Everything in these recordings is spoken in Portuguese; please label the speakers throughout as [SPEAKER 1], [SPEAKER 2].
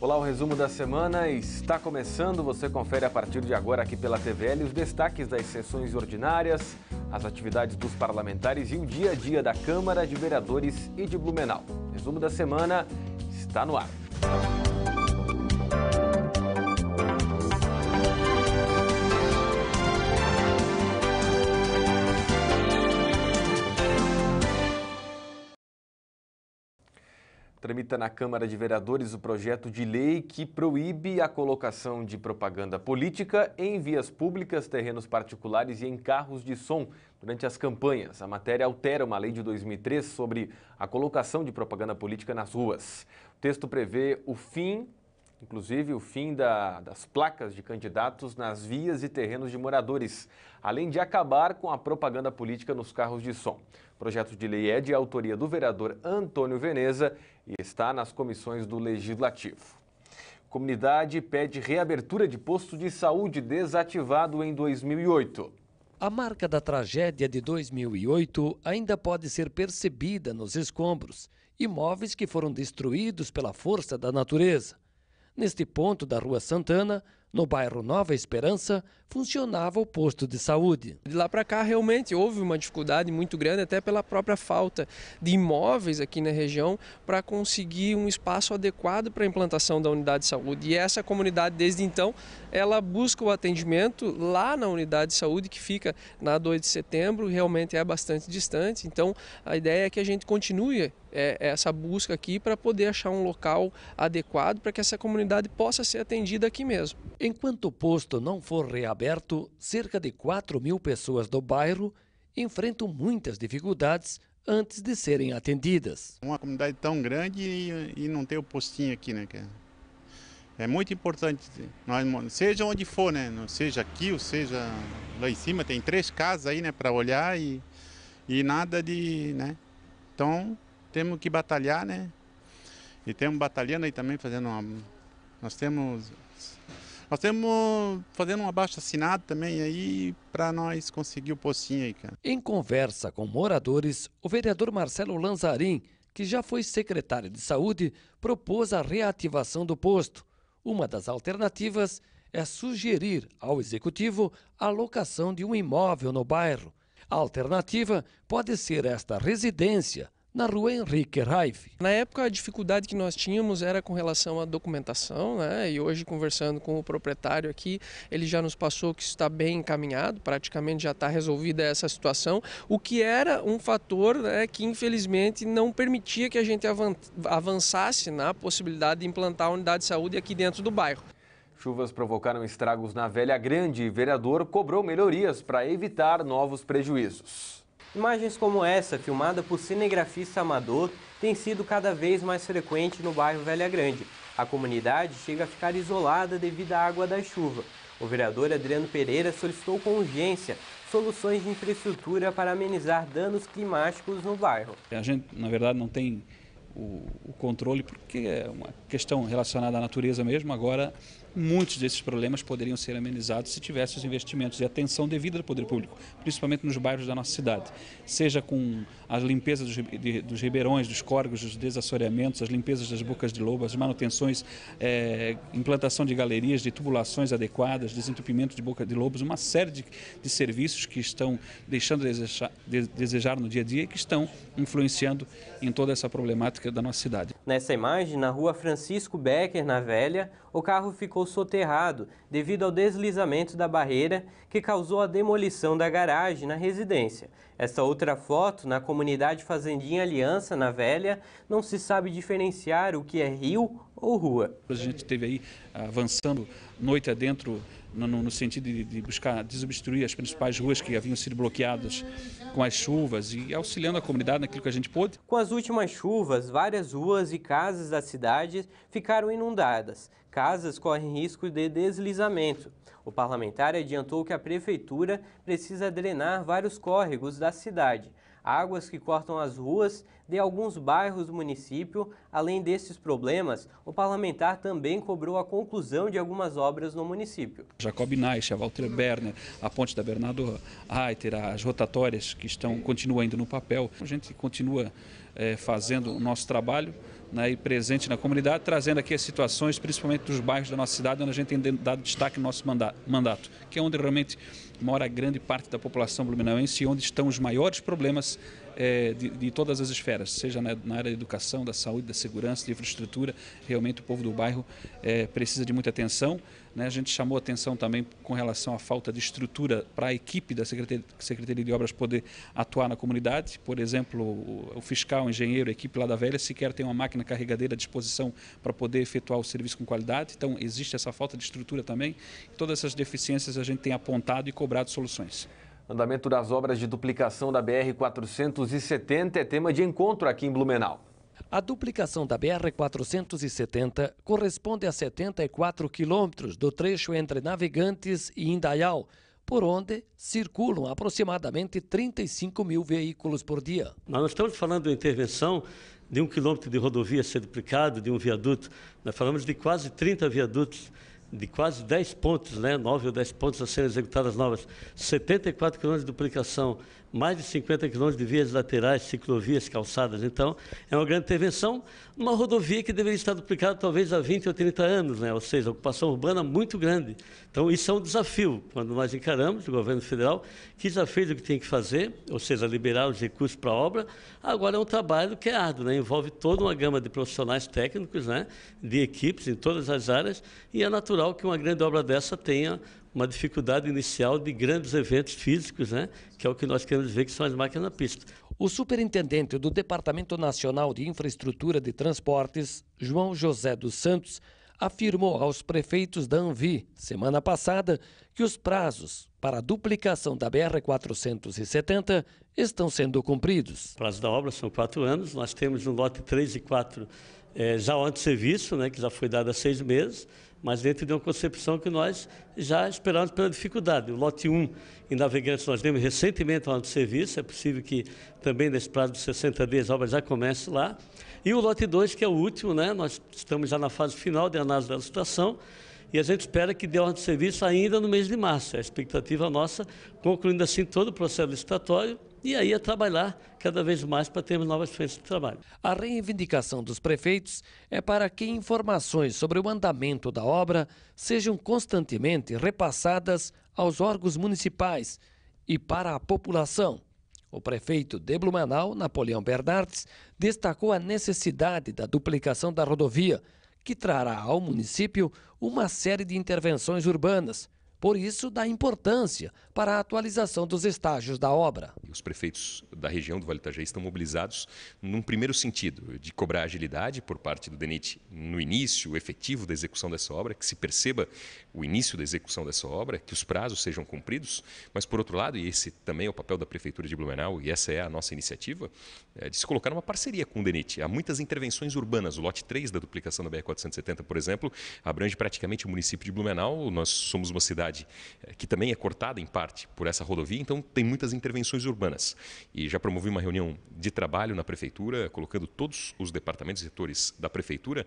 [SPEAKER 1] Olá, o resumo da semana está começando. Você confere a partir de agora aqui pela TVL os destaques das sessões ordinárias, as atividades dos parlamentares e o dia a dia da Câmara de Vereadores e de Blumenau. Resumo da semana está no ar. Tramita na Câmara de Vereadores o projeto de lei que proíbe a colocação de propaganda política em vias públicas, terrenos particulares e em carros de som durante as campanhas. A matéria altera uma lei de 2003 sobre a colocação de propaganda política nas ruas. O texto prevê o fim inclusive o fim da, das placas de candidatos nas vias e terrenos de moradores, além de acabar com a propaganda política nos carros de som projeto de lei é de autoria do vereador Antônio Veneza e está nas comissões do Legislativo. Comunidade pede reabertura de posto de saúde desativado em 2008.
[SPEAKER 2] A marca da tragédia de 2008 ainda pode ser percebida nos escombros, imóveis que foram destruídos pela força da natureza. Neste ponto da Rua Santana, no bairro Nova Esperança, funcionava o posto
[SPEAKER 3] de saúde. De lá para cá, realmente houve uma dificuldade muito grande, até pela própria falta de imóveis aqui na região, para conseguir um espaço adequado para a implantação da unidade de saúde. E essa comunidade, desde então, ela busca o atendimento lá na unidade de saúde, que fica na 2 de setembro, realmente é bastante distante. Então, a ideia é que a gente continue é, é, essa busca aqui para poder achar um local adequado para que essa comunidade possa ser atendida aqui mesmo. Enquanto o posto não for reaberto,
[SPEAKER 2] cerca de 4 mil pessoas do bairro enfrentam muitas dificuldades antes de serem atendidas. Uma comunidade tão grande e, e não ter o postinho aqui, né,
[SPEAKER 4] É muito importante, nós, seja onde for, né? Seja aqui ou seja lá em cima, tem três casas aí, né, para olhar e, e nada de, né? Então, temos que batalhar, né? E temos batalhando aí também, fazendo uma. Nós temos. Nós temos fazendo um abaixo assinado também
[SPEAKER 2] aí para nós conseguir o pocinho aí, cara. Em conversa com moradores, o vereador Marcelo Lanzarin, que já foi secretário de saúde, propôs a reativação do posto. Uma das alternativas é sugerir ao executivo a locação de um imóvel no bairro. A alternativa pode ser esta residência,
[SPEAKER 3] na rua Henrique Raif. Na época, a dificuldade que nós tínhamos era com relação à documentação, né? e hoje, conversando com o proprietário aqui, ele já nos passou que está bem encaminhado, praticamente já está resolvida essa situação, o que era um fator né, que, infelizmente, não permitia que a gente avançasse na possibilidade de implantar a unidade
[SPEAKER 1] de saúde aqui dentro do bairro. Chuvas provocaram estragos na Velha Grande e vereador cobrou melhorias para evitar novos prejuízos.
[SPEAKER 5] Imagens como essa, filmada por cinegrafista amador, tem sido cada vez mais frequente no bairro Velha Grande. A comunidade chega a ficar isolada devido à água da chuva. O vereador Adriano Pereira solicitou com urgência soluções de infraestrutura para amenizar danos climáticos no bairro.
[SPEAKER 6] A gente, na verdade, não tem o, o controle porque é uma questão relacionada à natureza mesmo. Agora muitos desses problemas poderiam ser amenizados se tivesse os investimentos e atenção devida do poder público, principalmente nos bairros da nossa cidade. Seja com a limpeza dos, ribeirões, dos córregos, dos desassoreamentos, as limpezas das bocas de lobo, as manutenções, é, implantação de galerias, de tubulações adequadas, desentupimento de boca de lobos, uma série de, de serviços que estão deixando de, desejar no dia a dia e que estão influenciando em toda essa problemática da nossa cidade.
[SPEAKER 5] Nessa imagem, na rua Francisco Becker, na Velha, o carro ficou soterrado devido ao deslizamento da barreira que causou a demolição da garagem na residência. Esta outra foto, na comunidade Fazendinha Aliança, na Velha, não se sabe diferenciar o que é rio ou rua. A gente teve aí avançando noite adentro no, no sentido de, de buscar
[SPEAKER 6] desobstruir as principais ruas que haviam sido bloqueadas com as chuvas e auxiliando a comunidade naquilo que a
[SPEAKER 5] gente pôde. Com as últimas chuvas, várias ruas e casas da cidade ficaram inundadas casas correm risco de deslizamento. O parlamentar adiantou que a prefeitura precisa drenar vários córregos da cidade, águas que cortam as ruas de alguns bairros do município. Além desses problemas, o parlamentar também cobrou a conclusão de algumas obras no município.
[SPEAKER 6] Jacob Naish, a Walter Berner, a ponte da Bernardo Reiter, as rotatórias que estão continuando no papel. A gente continua é, fazendo o nosso trabalho né, e presente na comunidade, trazendo aqui as situações, principalmente dos bairros da nossa cidade, onde a gente tem dado destaque no nosso mandato, que é onde realmente mora grande parte da população blumenauense e onde estão os maiores problemas é, de, de, todas as esferas, seja na, na, área da educação, da saúde, da segurança, de infraestrutura. Realmente o povo do bairro é, precisa de muita atenção. Né? A gente chamou atenção também com relação à falta de estrutura para a equipe da Secretaria, Secretaria de Obras poder atuar na comunidade. Por exemplo, o, fiscal, o engenheiro, a equipe lá da velha sequer tem uma máquina carregadeira à disposição para poder efetuar o serviço com qualidade. Então, existe essa falta de estrutura também. Todas essas deficiências a gente tem apontado e cobrado
[SPEAKER 1] soluções. Andamento das obras de duplicação da BR-470 é tema de encontro aqui em Blumenau.
[SPEAKER 2] A duplicação da BR-470 corresponde a 74 quilômetros do trecho entre Navegantes e Indaial, por onde circulam aproximadamente 35 mil veículos por dia.
[SPEAKER 7] Nós não estamos falando de intervenção de um quilômetro de rodovia ser duplicado, de um viaduto. Nós falamos de quase 30 viadutos de quase 10 pontos, né, 9 ou 10 pontos a serem executadas novas, 74 quilômetros de duplicação, mais de 50 quilômetros de vias laterais, ciclovias, calçadas. Então, é uma grande intervenção numa rodovia que deveria estar duplicada talvez há 20 ou 30 anos, né? ou seja, ocupação urbana muito grande. Então, isso é um desafio. Quando nós encaramos o governo federal, que já fez o que tem que fazer, ou seja, liberar os recursos para a obra, agora é um trabalho que é árduo, né? envolve toda uma gama de profissionais técnicos, né? de equipes em todas as áreas, e é natural que uma grande obra dessa tenha uma dificuldade inicial de grandes eventos físicos, né? que é o que nós queremos ver, que são as máquinas na pista. O superintendente
[SPEAKER 2] do Departamento Nacional de Infraestrutura de Transportes, João José dos Santos, afirmou aos prefeitos da Anvi, semana passada, que os prazos para a
[SPEAKER 7] duplicação da BR-470 estão sendo cumpridos. O prazo da obra são quatro anos, nós temos no lote 3 e 4 é, eh, já antes serviço, né, que já foi dado há seis meses, mas dentro de uma concepção que nós já esperávamos pela dificuldade. O lote 1 em Navegantes nós demos recentemente ao serviço, é possível que também nesse prazo de 60 dias a obra já comece lá. E o lote 2, que é o último, né? nós estamos já na fase final de análise da licitação, e a gente espera que dê ordem de serviço ainda no mês de março. É a expectativa nossa, concluindo assim todo o processo licitatório e aí a trabalhar cada vez mais para termos novas frentes de trabalho. A reivindicação dos prefeitos é para que informações sobre o
[SPEAKER 2] andamento da obra sejam constantemente repassadas aos órgãos municipais e para a população. O prefeito de Blumenau, Napoleão Bernardes, destacou a necessidade da duplicação da rodovia que trará ao município uma série de intervenções urbanas por isso, da importância para a atualização dos estágios da obra.
[SPEAKER 6] Os prefeitos da região do Vale do Itajaí estão mobilizados num primeiro sentido, de cobrar agilidade por parte do DENIT no início efetivo da execução dessa obra, que se perceba o início da execução dessa obra, que os prazos sejam cumpridos, mas por outro lado, e esse também é o papel da Prefeitura de Blumenau, e essa é a nossa iniciativa, é de se colocar numa parceria com o DENIT. Há muitas intervenções urbanas, o lote 3 da duplicação da BR-470, por exemplo, abrange praticamente o município de Blumenau, nós somos uma cidade cidade, eh, que também é cortada em parte por essa rodovia, então tem muitas intervenções urbanas. E já promovi uma reunião de trabalho na prefeitura, colocando todos os departamentos e setores da prefeitura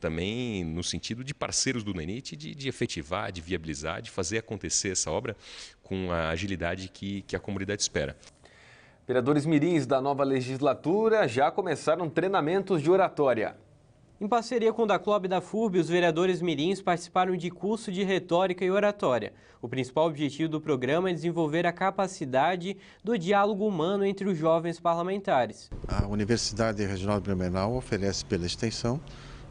[SPEAKER 6] também no sentido de parceiros do NENIT, de, de, efetivar, de viabilizar, de fazer acontecer essa obra com
[SPEAKER 1] a agilidade que, que a comunidade espera. Vereadores mirins da nova legislatura já começaram treinamentos de oratória. Em parceria com o da Clube da FURB, os
[SPEAKER 5] vereadores mirins participaram de curso de retórica e oratória. O principal objetivo do programa é desenvolver a capacidade do diálogo humano entre os jovens parlamentares.
[SPEAKER 8] A Universidade Regional de Blumenau oferece pela extensão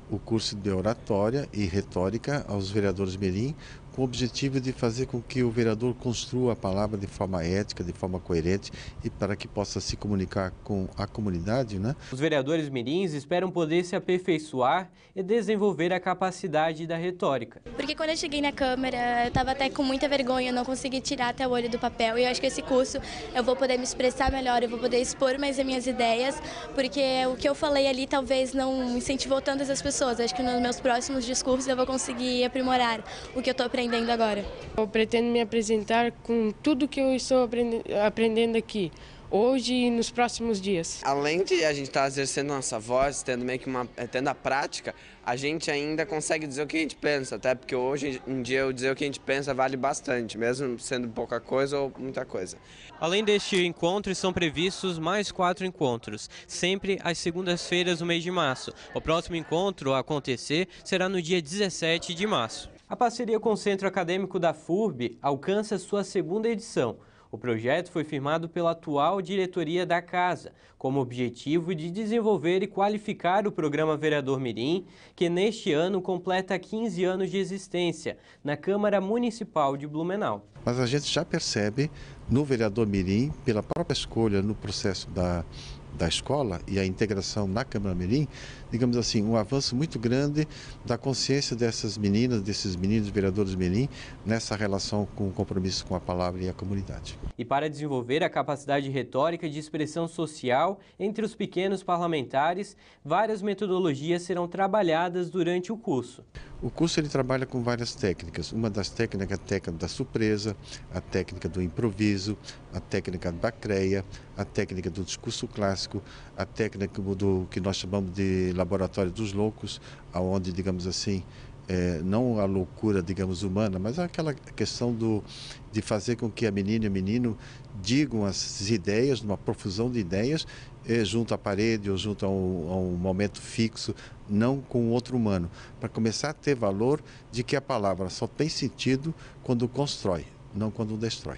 [SPEAKER 8] o curso de oratória e retórica aos vereadores mirim com o objetivo de fazer com que o vereador construa a palavra de forma ética, de forma coerente e para que possa se comunicar com a comunidade. Né?
[SPEAKER 5] Os vereadores mirins esperam poder se aperfeiçoar e desenvolver a capacidade da retórica.
[SPEAKER 2] Porque quando eu cheguei na Câmara, eu estava até com muita vergonha, eu não consegui tirar até o olho do papel e eu acho que esse curso eu vou poder me expressar melhor, eu vou poder expor mais as minhas ideias, porque o que eu falei ali talvez não incentivou tantas as pessoas. acho que nos meus próximos discursos
[SPEAKER 5] eu vou conseguir aprimorar o que eu estou aprendendo aprendendo agora? Eu pretendo me apresentar com tudo que eu estou aprendendo aqui hoje e nos próximos dias. Além de a gente estar tá exercendo nossa voz, tendo meio que uma, eh, tendo a prática, a gente ainda consegue dizer o que a gente pensa, até porque hoje em dia eu dizer o que a gente pensa vale bastante, mesmo sendo pouca coisa ou muita coisa. Além deste encontro, são previstos mais quatro encontros, sempre às segundas-feiras do mês de março. O próximo encontro a acontecer será no dia 17 de março. A parceria com o Centro Acadêmico da FURB alcança sua segunda edição. O projeto foi firmado pela atual diretoria da Casa, como objetivo de desenvolver e qualificar o programa Vereador Mirim, que neste ano completa 15 anos de existência na Câmara Municipal de Blumenau.
[SPEAKER 8] Mas a gente já percebe no Vereador Mirim, pela própria escolha no processo da da escola e a integração na Câmara Mirim, digamos assim, um avanço muito grande da consciência dessas meninas, desses meninos vereadores Mirim, nessa relação com o compromisso com a palavra e a comunidade.
[SPEAKER 5] E para desenvolver a capacidade retórica de expressão social entre os pequenos parlamentares, várias metodologias serão trabalhadas durante o curso.
[SPEAKER 8] O curso ele trabalha com várias técnicas. Uma das técnicas é a técnica da surpresa, a técnica do improviso, a técnica da creia, a técnica do discurso clássico, a técnica do que nós chamamos de laboratório dos loucos, aonde digamos assim é, não a loucura, digamos, humana, mas aquela questão do, de fazer com que a menina e o menino digam as ideias, uma profusão de ideias, é, junto à parede ou junto a um, a um momento fixo, não com o outro humano, para começar a ter valor de que a palavra só tem sentido quando constrói, não quando destrói.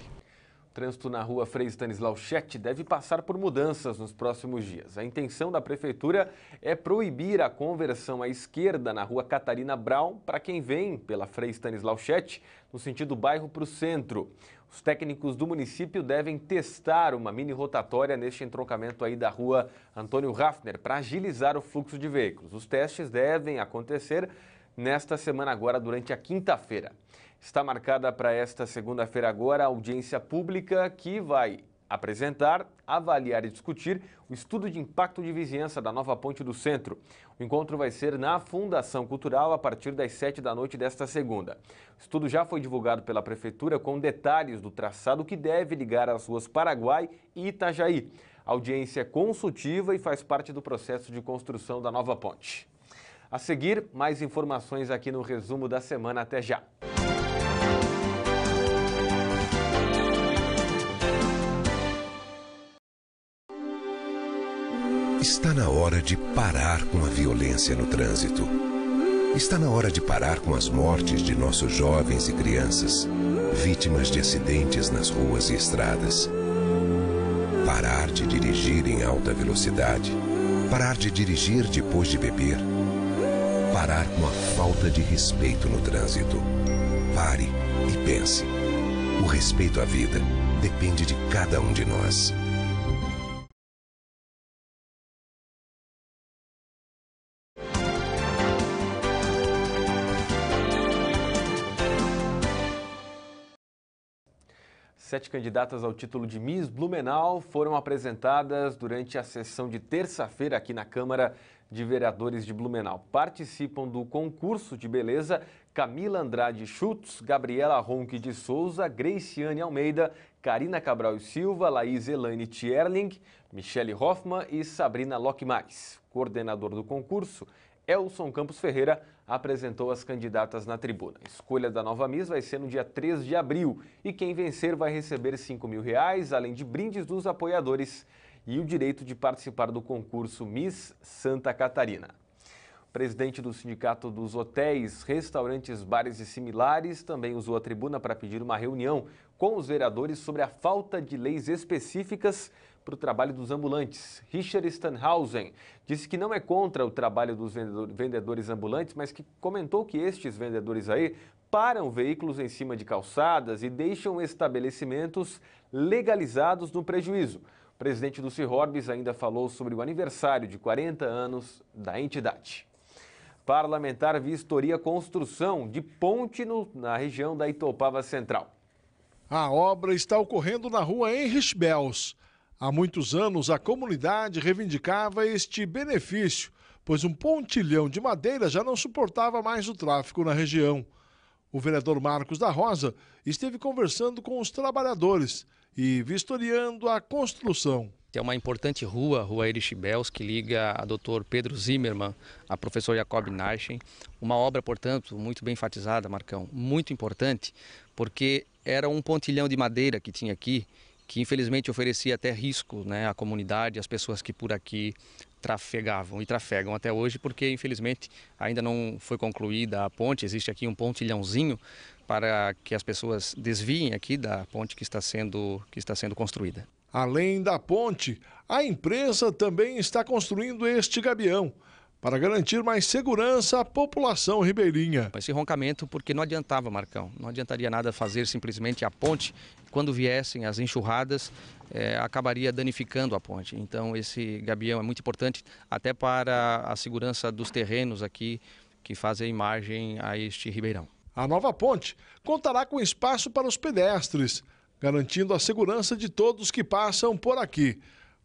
[SPEAKER 1] O trânsito na rua Frei Stanislau Chete deve passar por mudanças nos próximos dias. A intenção da prefeitura é proibir a conversão à esquerda na rua Catarina Brown para quem vem pela Frei Stanislau Chete no sentido bairro para o centro. Os técnicos do município devem testar uma mini rotatória neste entroncamento aí da rua Antônio Raffner para agilizar o fluxo de veículos. Os testes devem acontecer nesta semana agora, durante a quinta-feira. Está marcada para esta segunda-feira agora a audiência pública que vai apresentar, avaliar e discutir o estudo de impacto de vizinhança da nova ponte do centro. O encontro vai ser na Fundação Cultural a partir das 7 da noite desta segunda. O estudo já foi divulgado pela Prefeitura com detalhes do traçado que deve ligar as ruas Paraguai e Itajaí. A audiência é consultiva e faz parte do processo de construção da nova ponte. A seguir, mais informações aqui no resumo da semana. Até já!
[SPEAKER 9] Está na hora de parar com a violência no trânsito. Está na hora de parar com as mortes de nossos jovens e crianças, vítimas de acidentes nas ruas e estradas. Parar de dirigir em alta velocidade. Parar de dirigir depois de beber. Parar com a falta de respeito no trânsito. Pare e pense. O respeito à vida depende de cada um de nós.
[SPEAKER 1] Sete candidatas ao título de Miss Blumenau foram apresentadas durante a sessão de terça-feira aqui na Câmara de Vereadores de Blumenau. Participam do concurso de beleza Camila Andrade Schutz, Gabriela Ronque de Souza, Greiciane Almeida, Karina Cabral e Silva, Laís Elaine Tierling, Michele Hoffman e Sabrina Locke Coordenador do concurso Elson Campos Ferreira apresentou as candidatas na tribuna. A escolha da nova Miss vai ser no dia 3 de abril e quem vencer vai receber 5 mil reais, além de brindes dos apoiadores e o direito de participar do concurso Miss Santa Catarina. O presidente do Sindicato dos Hotéis, Restaurantes, Bares e Similares também usou a tribuna para pedir uma reunião com os vereadores sobre a falta de leis específicas para o trabalho dos ambulantes. Richard Stanhausen disse que não é contra o trabalho dos vendedores ambulantes, mas que comentou que estes vendedores aí param veículos em cima de calçadas e deixam estabelecimentos legalizados no prejuízo. O presidente do Cihorbis ainda falou sobre o aniversário de 40 anos da entidade. Parlamentar vistoria construção de ponte no, na região da Itopava Central. A obra está
[SPEAKER 10] ocorrendo na rua Henrich Bels. Há muitos anos, a comunidade reivindicava este benefício, pois um pontilhão de madeira já não suportava mais o tráfego na região. O vereador Marcos da Rosa esteve conversando com os trabalhadores e vistoriando a construção.
[SPEAKER 11] Tem uma importante rua, a Rua Erich Bels, que liga a Dr. Pedro Zimmermann a professor Jacob Narchen. Uma obra, portanto, muito bem enfatizada, Marcão, muito importante, porque era um pontilhão de madeira que tinha aqui que infelizmente oferecia até risco né, à comunidade, às pessoas que por aqui trafegavam e trafegam até hoje, porque infelizmente ainda não foi concluída a ponte, existe aqui um pontilhãozinho para que as pessoas desviem aqui da ponte que está
[SPEAKER 10] sendo, que está sendo construída. Além da ponte, a empresa também está construindo este gabião para garantir mais segurança à população ribeirinha.
[SPEAKER 11] Esse roncamento, porque não adiantava, Marcão, não adiantaria nada fazer simplesmente a ponte. Quando viessem as enxurradas, é, acabaria danificando a ponte. Então, esse gabião é muito importante até para a segurança dos terrenos aqui que fazem margem a
[SPEAKER 10] este ribeirão. A nova ponte contará com espaço para os pedestres, garantindo a segurança de todos que passam por aqui.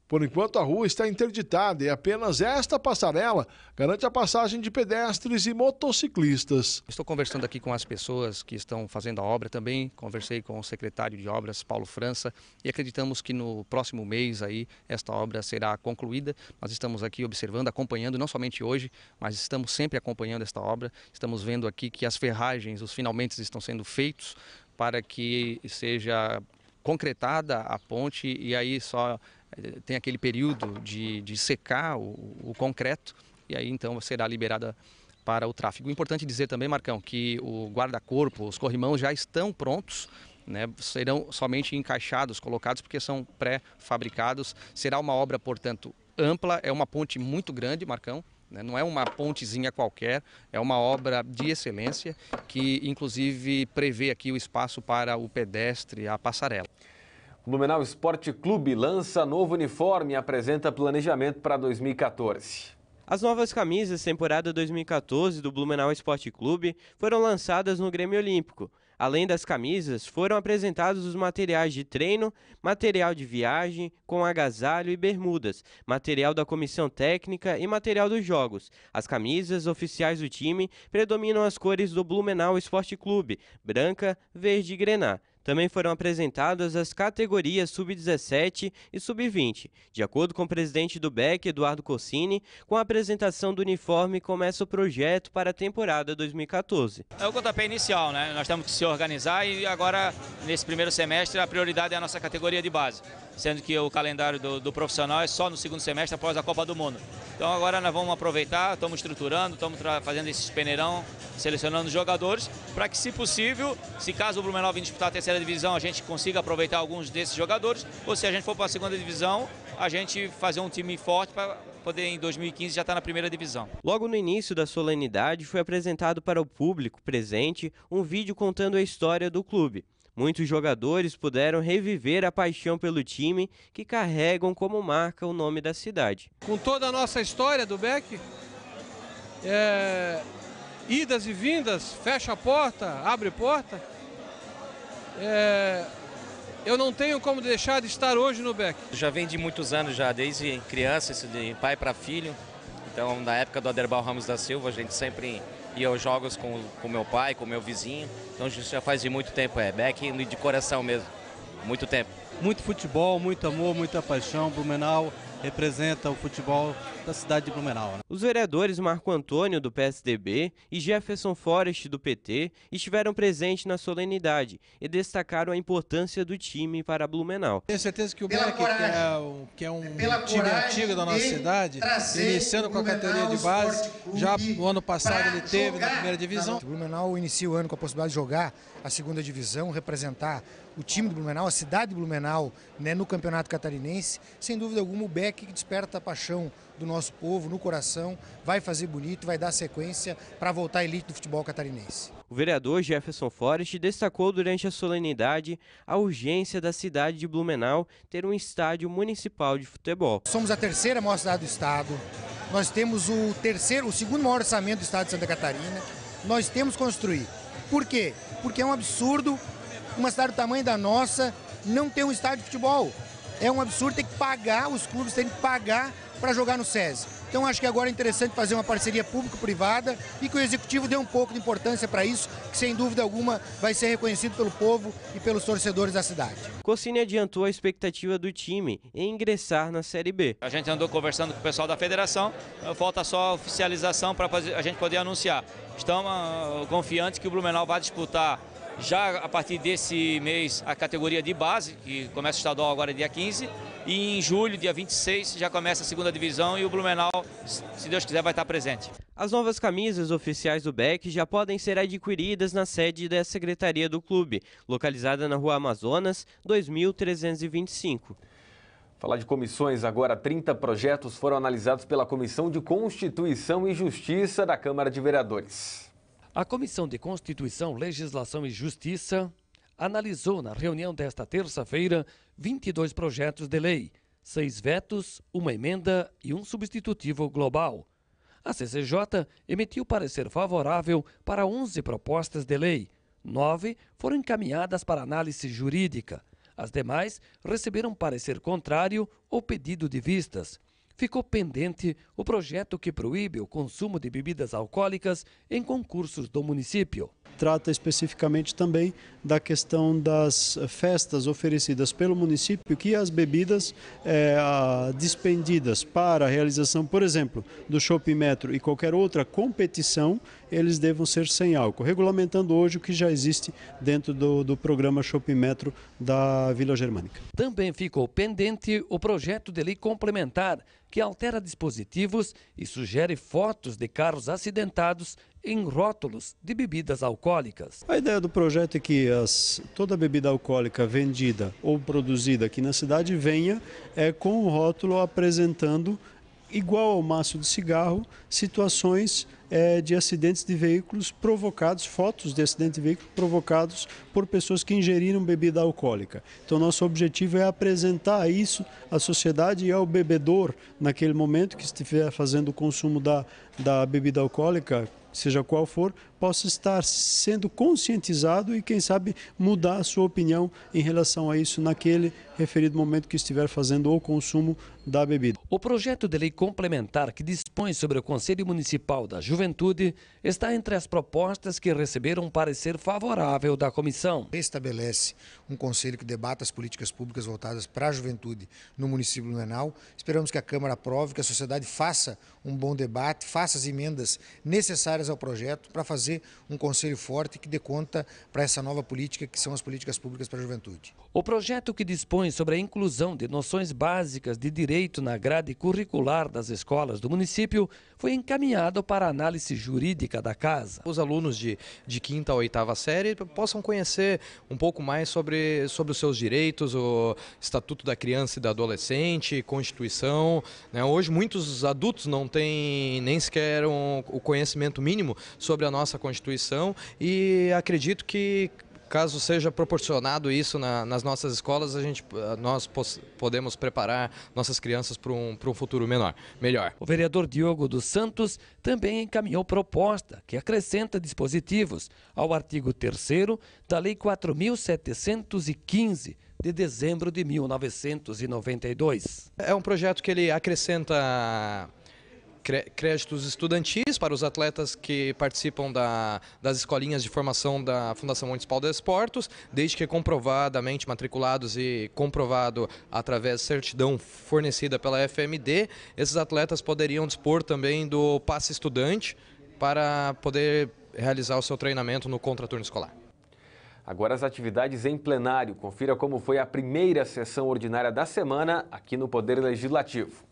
[SPEAKER 10] Por enquanto, a rua está interditada e apenas esta passarela garante a passagem de pedestres e motociclistas.
[SPEAKER 11] Estou conversando aqui com as pessoas que estão fazendo a obra também. Conversei com o secretário de obras, Paulo França, e acreditamos que no próximo mês aí esta obra será concluída. Nós estamos aqui observando, acompanhando, não somente hoje, mas estamos sempre acompanhando esta obra. Estamos vendo aqui que as ferragens, os finalmente estão sendo feitos para que seja concretada a ponte e aí só tem aquele período de, de secar o, o concreto e aí então será liberada para o tráfego. Importante dizer também, Marcão, que o guarda-corpo, os corrimãos já estão prontos né, serão somente encaixados, colocados, porque são pré-fabricados. Será uma obra, portanto, ampla, é uma ponte muito grande, Marcão. Né? não é uma pontezinha qualquer, é uma obra de excelência
[SPEAKER 1] que, inclusive, prevê aqui o espaço para o pedestre, a passarela. Blumenau Esporte Clube lança novo uniforme e apresenta planejamento para 2014. As novas camisas temporada 2014 do Blumenau Esporte Clube
[SPEAKER 5] foram lançadas no Grêmio Olímpico. Além das camisas, foram apresentados os materiais de treino, material de viagem, com agasalho e bermudas, material da comissão técnica e material dos jogos. As camisas oficiais do time predominam as cores do Blumenau Esporte Clube, branca, verde e grená. Também foram apresentadas as categorias Sub-17 e Sub-20. De acordo com o presidente do BEC, Eduardo Cossini, com a apresentação do uniforme começa o projeto para a temporada 2014.
[SPEAKER 12] É o pontapé inicial, né? Nós temos que se organizar e agora, nesse primeiro semestre, a prioridade é a nossa categoria de base. Sendo que o calendário do, do profissional é só no segundo semestre após a Copa do Mundo. Então agora nós vamos aproveitar, estamos estruturando, estamos fazendo esses peneirão, selecionando jogadores, para que, se possível, se caso o Blumenau vir disputar a terceira primeira divisão a gente consiga aproveitar alguns desses jogadores, ou se a gente for para a segunda divisão, a gente fazer um time forte para poder em 2015 já estar tá na primeira divisão.
[SPEAKER 5] Logo no início da solenidade foi apresentado para o público presente um vídeo contando a história do clube. Muitos jogadores puderam reviver a paixão pelo time que carregam como marca o nome da cidade. Com toda a
[SPEAKER 6] nossa história do Beck, é, idas e vindas,
[SPEAKER 11] fecha a porta, abre porta, é, eu não tenho como deixar de estar hoje no Beck.
[SPEAKER 5] Já vem de muitos anos já, desde criança, de pai para
[SPEAKER 12] filho. Então, na época do Aderbal Ramos da Silva, a gente sempre ia aos jogos com, o meu
[SPEAKER 5] pai, com meu vizinho. Então, isso já faz de muito tempo, é Beck de coração mesmo, muito tempo. Muito futebol, muito amor, muita paixão, Blumenau representa o futebol da cidade de Blumenau. Né? Os vereadores Marco Antônio, do PSDB, e Jefferson Forest, do PT, estiveram presentes na solenidade e destacaram a importância do time para
[SPEAKER 1] Blumenau. Tenho
[SPEAKER 9] certeza que o Black, que é, um, que é um time antigo da nossa cidade, iniciando com a categoria de base,
[SPEAKER 13] já o ano passado ele teve jogar. na primeira divisão. O Blumenau inicia o ano com a possibilidade de jogar a segunda divisão, representar o time do Blumenau, a cidade de Blumenau né, no Campeonato Catarinense. Sem dúvida alguma, o Beck desperta a paixão do nosso povo no coração, vai fazer bonito, vai dar sequência para voltar à elite do futebol catarinense.
[SPEAKER 5] O vereador Jefferson Forest destacou durante a solenidade a urgência da cidade
[SPEAKER 13] de Blumenau ter um estádio municipal de futebol. Somos a terceira maior cidade do estado. Nós temos o terceiro, o segundo maior orçamento do estado de Santa Catarina. Nós temos que construir. Por quê? Porque é um absurdo uma cidade do tamanho da nossa não tem um estádio de futebol. É um absurdo ter que pagar, os clubes têm que pagar para jogar no SESI. Então acho que agora é interessante fazer uma parceria público-privada e que o executivo dê um pouco de importância para isso, que sem dúvida alguma vai ser reconhecido pelo povo e pelos torcedores da cidade. Cocine
[SPEAKER 5] adiantou a expectativa do time em ingressar na Série B. A gente andou conversando com o pessoal da
[SPEAKER 12] federação, eh, falta só a oficialização para a gente poder anunciar. Estamos eh, confiantes que o Blumenau vai disputar já a partir desse mês, a categoria de base, que começa o estadual agora dia 15, e em julho, dia 26, já começa a segunda divisão e o Blumenau, se Deus quiser, vai estar presente.
[SPEAKER 5] As novas camisas oficiais do BEC já podem ser adquiridas na sede da Secretaria do Clube, localizada na Rua Amazonas,
[SPEAKER 1] 2325. Falar de comissões agora, 30 projetos foram analisados pela Comissão de Constituição e Justiça da Câmara de Vereadores. A Comissão de
[SPEAKER 2] Constituição, Legislação e Justiça analisou na reunião desta terça-feira 22 projetos de lei, seis vetos, uma emenda e um substitutivo global. A CCJ emitiu parecer favorável para 11 propostas de lei. Nove foram encaminhadas para análise jurídica. As demais receberam parecer contrário ou pedido de vistas ficou pendente
[SPEAKER 14] o projeto que proíbe o consumo de bebidas alcoólicas em concursos do município. Trata especificamente também da questão das festas oferecidas pelo município, que as bebidas é, eh, dispendidas para a realização, por exemplo, do shopping metro e qualquer outra competição, eles devam ser sem álcool, regulamentando hoje o que já existe dentro do, do programa shopping metro da Vila Germânica.
[SPEAKER 2] Também ficou pendente o projeto de lei complementar que altera dispositivos e sugere fotos de carros acidentados em rótulos de bebidas alcoólicas.
[SPEAKER 14] A ideia do projeto é que as, toda bebida alcoólica vendida ou produzida aqui na cidade venha é, com o rótulo apresentando, igual ao maço de cigarro, situações é, de acidentes de veículos provocados, fotos de acidentes de veículos provocados por pessoas que ingeriram bebida alcoólica. Então, nosso objetivo é apresentar isso à sociedade e ao bebedor naquele momento que estiver fazendo o consumo da, da bebida alcoólica, seja qual for, possa estar sendo conscientizado e, quem sabe, mudar a sua opinião em relação a isso naquele referido momento que estiver fazendo o consumo da bebida. O projeto de lei complementar
[SPEAKER 2] que dispõe sobre o Conselho Municipal da Juventude está entre as propostas que
[SPEAKER 13] receberam parecer favorável da comissão estabelece um conselho que debata as políticas públicas voltadas para a juventude no município do Enal. Esperamos que a Câmara aprove, que a sociedade faça um bom debate, faça as emendas necessárias ao projeto para fazer um conselho forte que dê conta para essa nova política que são as políticas públicas para a juventude.
[SPEAKER 2] O projeto que dispõe sobre a inclusão de noções básicas de direito na grade curricular das escolas
[SPEAKER 11] do município foi encaminhado para análise jurídica da casa. Os alunos de, de quinta a oitava série possam conhecer conhecer um pouco mais sobre, sobre os seus direitos, o Estatuto da Criança e da Adolescente, Constituição. Né? Hoje muitos adultos não têm nem sequer um, o conhecimento mínimo sobre a nossa Constituição e acredito que Caso seja proporcionado isso na, nas nossas escolas, a gente, ah, nós podemos preparar nossas crianças para um, para um futuro menor, melhor. O
[SPEAKER 2] vereador Diogo dos Santos também encaminhou proposta que acrescenta dispositivos ao artigo 3 da Lei 4.715, de dezembro
[SPEAKER 11] de 1992. É um projeto que ele acrescenta créditos estudantis para os atletas que participam da, das escolinhas de formação da Fundação Municipal de Esportes, desde que comprovadamente matriculados e comprovado através de certidão fornecida pela FMD, esses atletas poderiam dispor também do passe estudante para poder realizar o seu treinamento
[SPEAKER 1] no contraturno escolar. Agora as atividades em plenário. Confira como foi a primeira sessão ordinária da semana aqui no Poder Legislativo.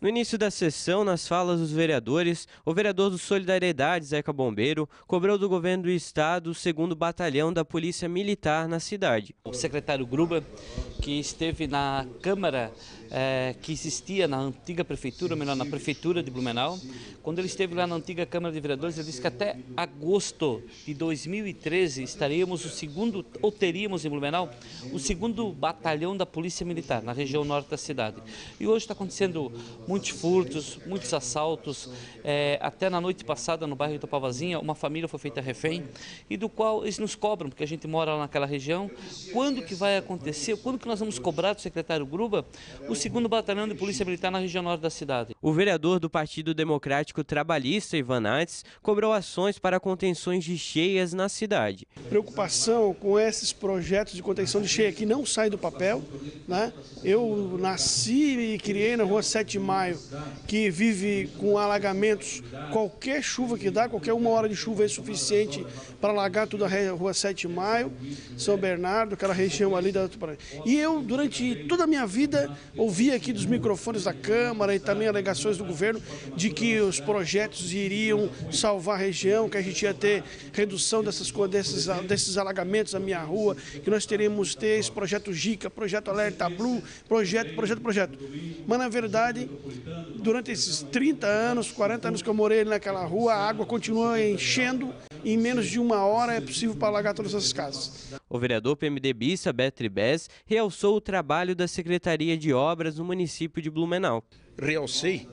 [SPEAKER 1] No início da sessão, nas
[SPEAKER 5] falas dos vereadores, o vereador do Solidariedade, Zeca Bombeiro, cobrou do governo do estado o segundo batalhão da Polícia Militar na cidade. O secretário Gruba, que
[SPEAKER 4] esteve na Câmara é, que existia na antiga prefeitura, ou melhor, na prefeitura de Blumenau. Quando ele esteve lá na antiga Câmara de Vereadores, ele disse que até agosto de 2013 estaríamos o segundo, ou teríamos em Blumenau, o segundo batalhão da Polícia Militar na região norte da cidade. E hoje está acontecendo muitos furtos, muitos assaltos. É, até na noite passada, no bairro Itapavazinha, uma família foi feita refém e do qual eles nos cobram, porque a gente mora lá naquela região. Quando que vai acontecer? Quando que nós vamos cobrar do secretário Gruba 2 Batalhão de Polícia Militar na região norte da cidade.
[SPEAKER 5] O vereador do Partido Democrático Trabalhista, Ivan Nates, cobrou ações para contenções de cheias na cidade.
[SPEAKER 15] Preocupação com esses projetos de contenção de cheia que não saem do papel. Né? Eu nasci e criei na rua 7 de Maio, que vive com alagamentos. Qualquer chuva que dá, qualquer uma hora de chuva é suficiente para alagar toda a rua 7 de Maio, São Bernardo, aquela região ali da... E eu, durante toda a minha vida, ouvi ouvi aqui dos microfones da Câmara e também alegações do governo de que os projetos iriam salvar a região, que a gente ia ter redução dessas, desses, desses alagamentos na minha rua, que nós teríamos ter esse projeto Gica, projeto Alerta Blue, projeto, projeto, projeto. Mas, na verdade, durante esses 30 anos, 40 anos que eu morei naquela rua, a água continua enchendo em menos de uma hora é possível para alagar todas essas casas.
[SPEAKER 5] O vereador PMDB Betri Bess realçou o
[SPEAKER 9] trabalho da Secretaria de Obras no município de Blumenau. Realcei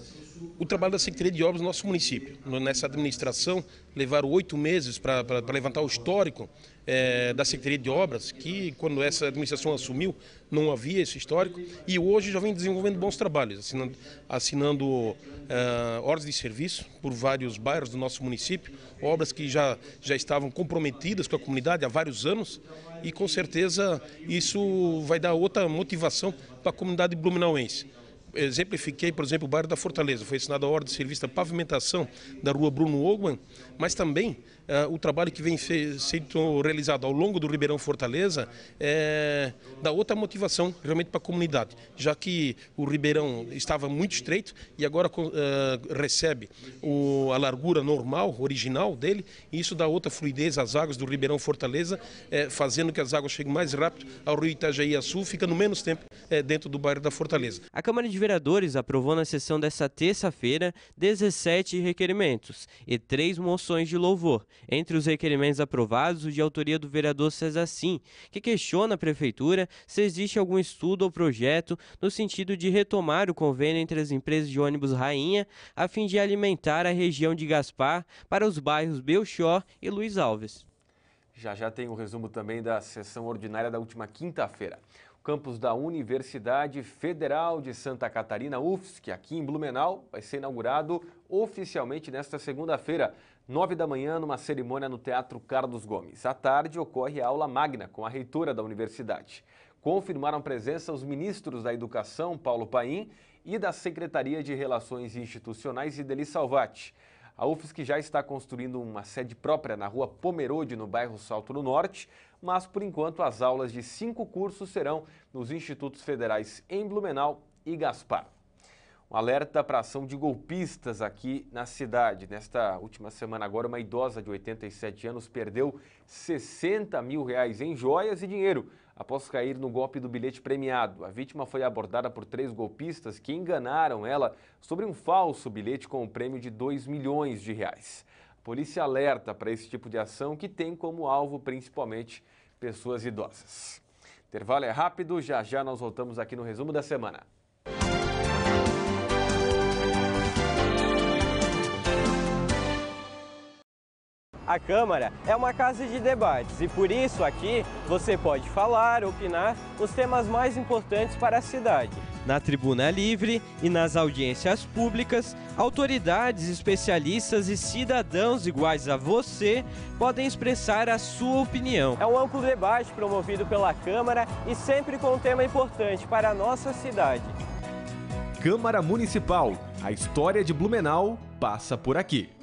[SPEAKER 9] o trabalho da Secretaria de Obras no nosso município. Nessa administração, levaram oito meses para levantar o histórico é, da Secretaria de Obras, que quando essa administração assumiu não havia esse histórico, e hoje já vem desenvolvendo bons trabalhos, assinando, assinando é, ordens de serviço por vários bairros do nosso município, obras que já, já estavam comprometidas com a comunidade há vários anos, e com certeza isso vai dar outra motivação para a comunidade blumenauense exemplifiquei, por exemplo, o bairro da Fortaleza. Foi assinada a ordem de serviço da pavimentação da rua Bruno Ogman, mas também uh, o trabalho que vem sendo realizado ao longo do Ribeirão Fortaleza é, dá outra motivação realmente para a comunidade, já que o Ribeirão estava muito estreito e agora uh, recebe o, a largura normal, original dele, e isso dá outra fluidez às águas do Ribeirão Fortaleza, é, fazendo que as águas cheguem mais rápido ao rio Itajaí Açu, ficando menos tempo é, dentro do bairro da Fortaleza. A Câmara de Vereadores aprovou na sessão desta terça-feira
[SPEAKER 5] 17 requerimentos e três moções de louvor entre os requerimentos aprovados, o de autoria do vereador César Sim, que questiona a prefeitura se existe algum estudo ou projeto no sentido de retomar o convênio entre as empresas de ônibus Rainha, a fim de alimentar a região de Gaspar para os bairros Belchior e Luiz Alves.
[SPEAKER 1] Já já tem o um resumo também da sessão ordinária da última quinta-feira O campus da Universidade Federal de Santa Catarina, UFSC, aqui em Blumenau, vai ser inaugurado oficialmente nesta segunda-feira. 9 da manhã, numa cerimônia no Teatro Carlos Gomes. À tarde, ocorre a aula magna com a reitora da universidade. Confirmaram presença os ministros da Educação, Paulo Paim, e da Secretaria de Relações Institucionais, Ideli Salvati. A UFSC já está construindo uma sede própria na rua Pomerode, no bairro Salto do Norte, mas por enquanto as aulas de cinco cursos serão nos institutos federais em Blumenau e Gaspar um alerta para ação de golpistas aqui na cidade. Nesta última semana agora, uma idosa de 87 anos perdeu 60 mil reais em joias e dinheiro após cair no golpe do bilhete premiado. A vítima foi abordada por três golpistas que enganaram ela sobre um falso bilhete com o um prêmio de 2 milhões de reais. A polícia alerta para esse tipo de ação que tem como alvo principalmente pessoas idosas. Intervalo é rápido, já já nós voltamos aqui no resumo da semana. A Câmara é uma casa
[SPEAKER 5] de debates e por isso aqui você pode falar, opinar os temas mais importantes para a cidade. Na tribuna livre e nas audiências públicas, autoridades, especialistas e cidadãos iguais a você podem expressar
[SPEAKER 1] a sua opinião.
[SPEAKER 5] É um amplo debate promovido pela Câmara e sempre com um tema importante
[SPEAKER 1] para a nossa cidade. Câmara Municipal, a história de Blumenau passa por aqui.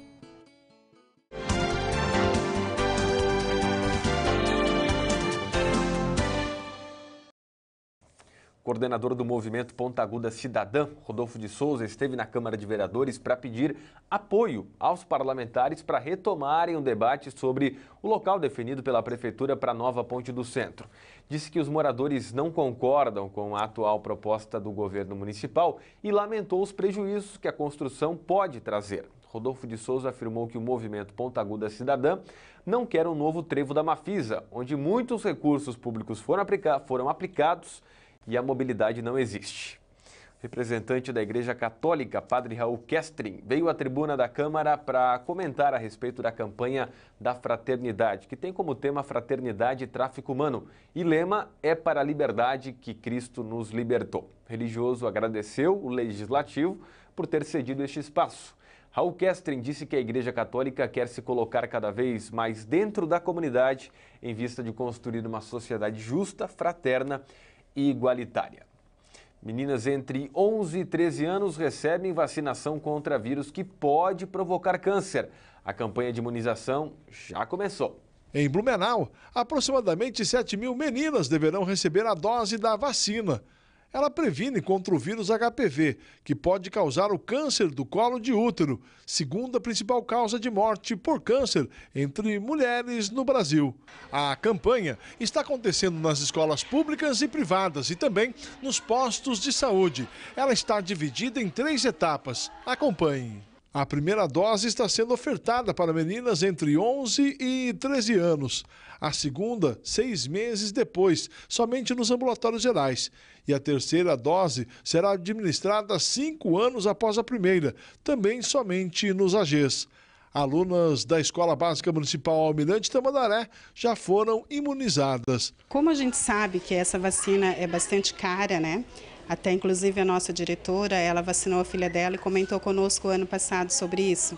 [SPEAKER 1] coordenador do movimento Ponta Aguda Cidadã, Rodolfo de Souza, esteve na Câmara de Vereadores para pedir apoio aos parlamentares para retomarem o um debate sobre o local definido pela Prefeitura para a nova ponte do centro. Disse que os moradores não concordam com a atual proposta do governo municipal e lamentou os prejuízos que a construção pode trazer. Rodolfo de Souza afirmou que o movimento Ponta Aguda Cidadã não quer um novo trevo da Mafisa, onde muitos recursos públicos foram, aplica foram aplicados e a mobilidade não existe. representante da Igreja Católica, Padre Raul Kestrin, veio à tribuna da Câmara para comentar a respeito da campanha da Fraternidade, que tem como tema Fraternidade e Tráfico Humano. E lema é para a liberdade que Cristo nos libertou. O religioso agradeceu o legislativo por ter cedido este espaço. Raul Kestrin disse que a Igreja Católica quer se colocar cada vez mais dentro da comunidade em vista de construir uma sociedade justa, fraterna igualitária. Meninas entre 11 e 13 anos recebem vacinação contra vírus que pode provocar câncer. A campanha de imunização já começou.
[SPEAKER 10] Em Blumenau, aproximadamente 7 mil meninas deverão receber a dose da vacina. Ela previne contra o vírus HPV, que pode causar o câncer do colo de útero, segunda principal causa de morte por câncer entre mulheres no Brasil. A campanha está acontecendo nas escolas públicas e privadas e também nos postos de saúde. Ela está dividida em três etapas. Acompanhe. A primeira dose está sendo ofertada para meninas entre 11 e 13 anos. A segunda, seis meses depois, somente nos ambulatórios gerais. E a terceira dose será administrada cinco anos após a primeira, também somente nos AGs. Alunas da Escola Básica Municipal Almirante Tamandaré já foram imunizadas.
[SPEAKER 6] Como a gente sabe que essa vacina é bastante cara, né? Até inclusive a nossa diretora, ela vacinou a filha dela e comentou conosco ano passado sobre isso.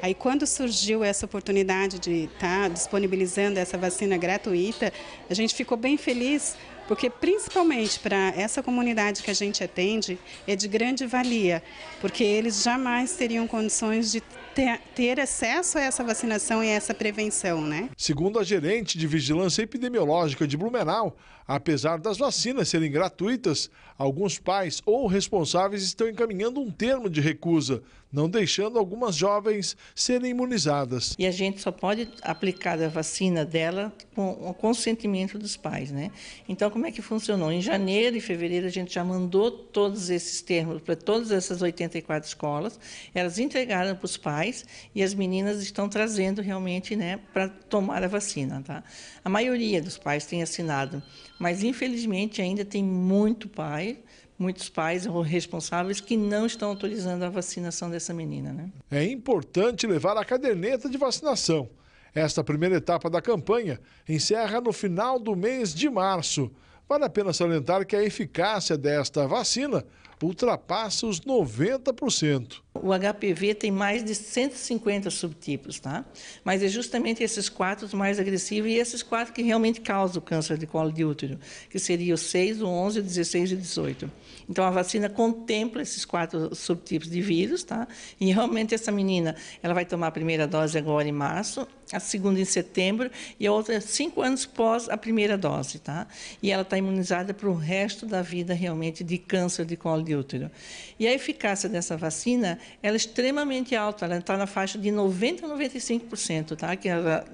[SPEAKER 6] Aí quando surgiu essa oportunidade de estar tá disponibilizando essa vacina gratuita, a gente ficou bem feliz, porque principalmente para essa comunidade que a gente atende é de grande valia, porque eles jamais teriam condições de ter, ter acesso a essa vacinação e a essa prevenção, né?
[SPEAKER 10] Segundo a gerente de vigilância epidemiológica de Blumenau, Apesar das vacinas serem gratuitas, alguns pais ou responsáveis estão encaminhando um termo de recusa, não deixando algumas jovens
[SPEAKER 16] serem imunizadas. E a gente só pode aplicar a vacina dela com o consentimento dos pais, né? Então, como é que funcionou? Em janeiro e fevereiro, a gente já mandou todos esses termos para todas essas 84 escolas, elas entregaram para os pais e as meninas estão trazendo realmente né, para tomar a vacina. Tá? A maioria dos pais tem assinado mas, infelizmente, ainda tem muito pai, muitos pais responsáveis que não estão autorizando a vacinação dessa menina. Né?
[SPEAKER 10] É importante levar a caderneta de vacinação. Esta primeira etapa da campanha encerra no final do mês de março. Vale a pena salientar que a eficácia desta vacina ultrapassa os 90%.
[SPEAKER 16] O HPV tem mais de 150 subtipos, tá? Mas é justamente esses quatro os mais agressivos e esses quatro que realmente causam o câncer de colo de útero, que seria o 6, o 11, o 16 e o 18. Então a vacina contempla esses quatro subtipos de vírus, tá? E realmente essa menina, ela vai tomar a primeira dose agora em março, a segunda em setembro e a outra cinco anos pós a primeira dose, tá? E ela está imunizada para o resto da vida realmente de câncer de colo de de útero. E a eficácia dessa vacina, ela é extremamente alta, ela está na faixa de 90% a 95%, tá? Que ela,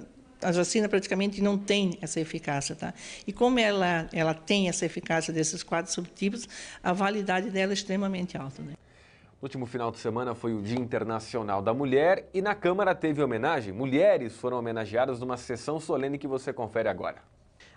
[SPEAKER 16] a vacina praticamente não tem essa eficácia, tá? E como ela, ela tem essa eficácia desses quatro subtipos, a validade dela é extremamente alta, né?
[SPEAKER 1] No último final de semana foi o Dia Internacional da Mulher e na Câmara teve homenagem. Mulheres foram homenageadas numa sessão solene que você confere agora.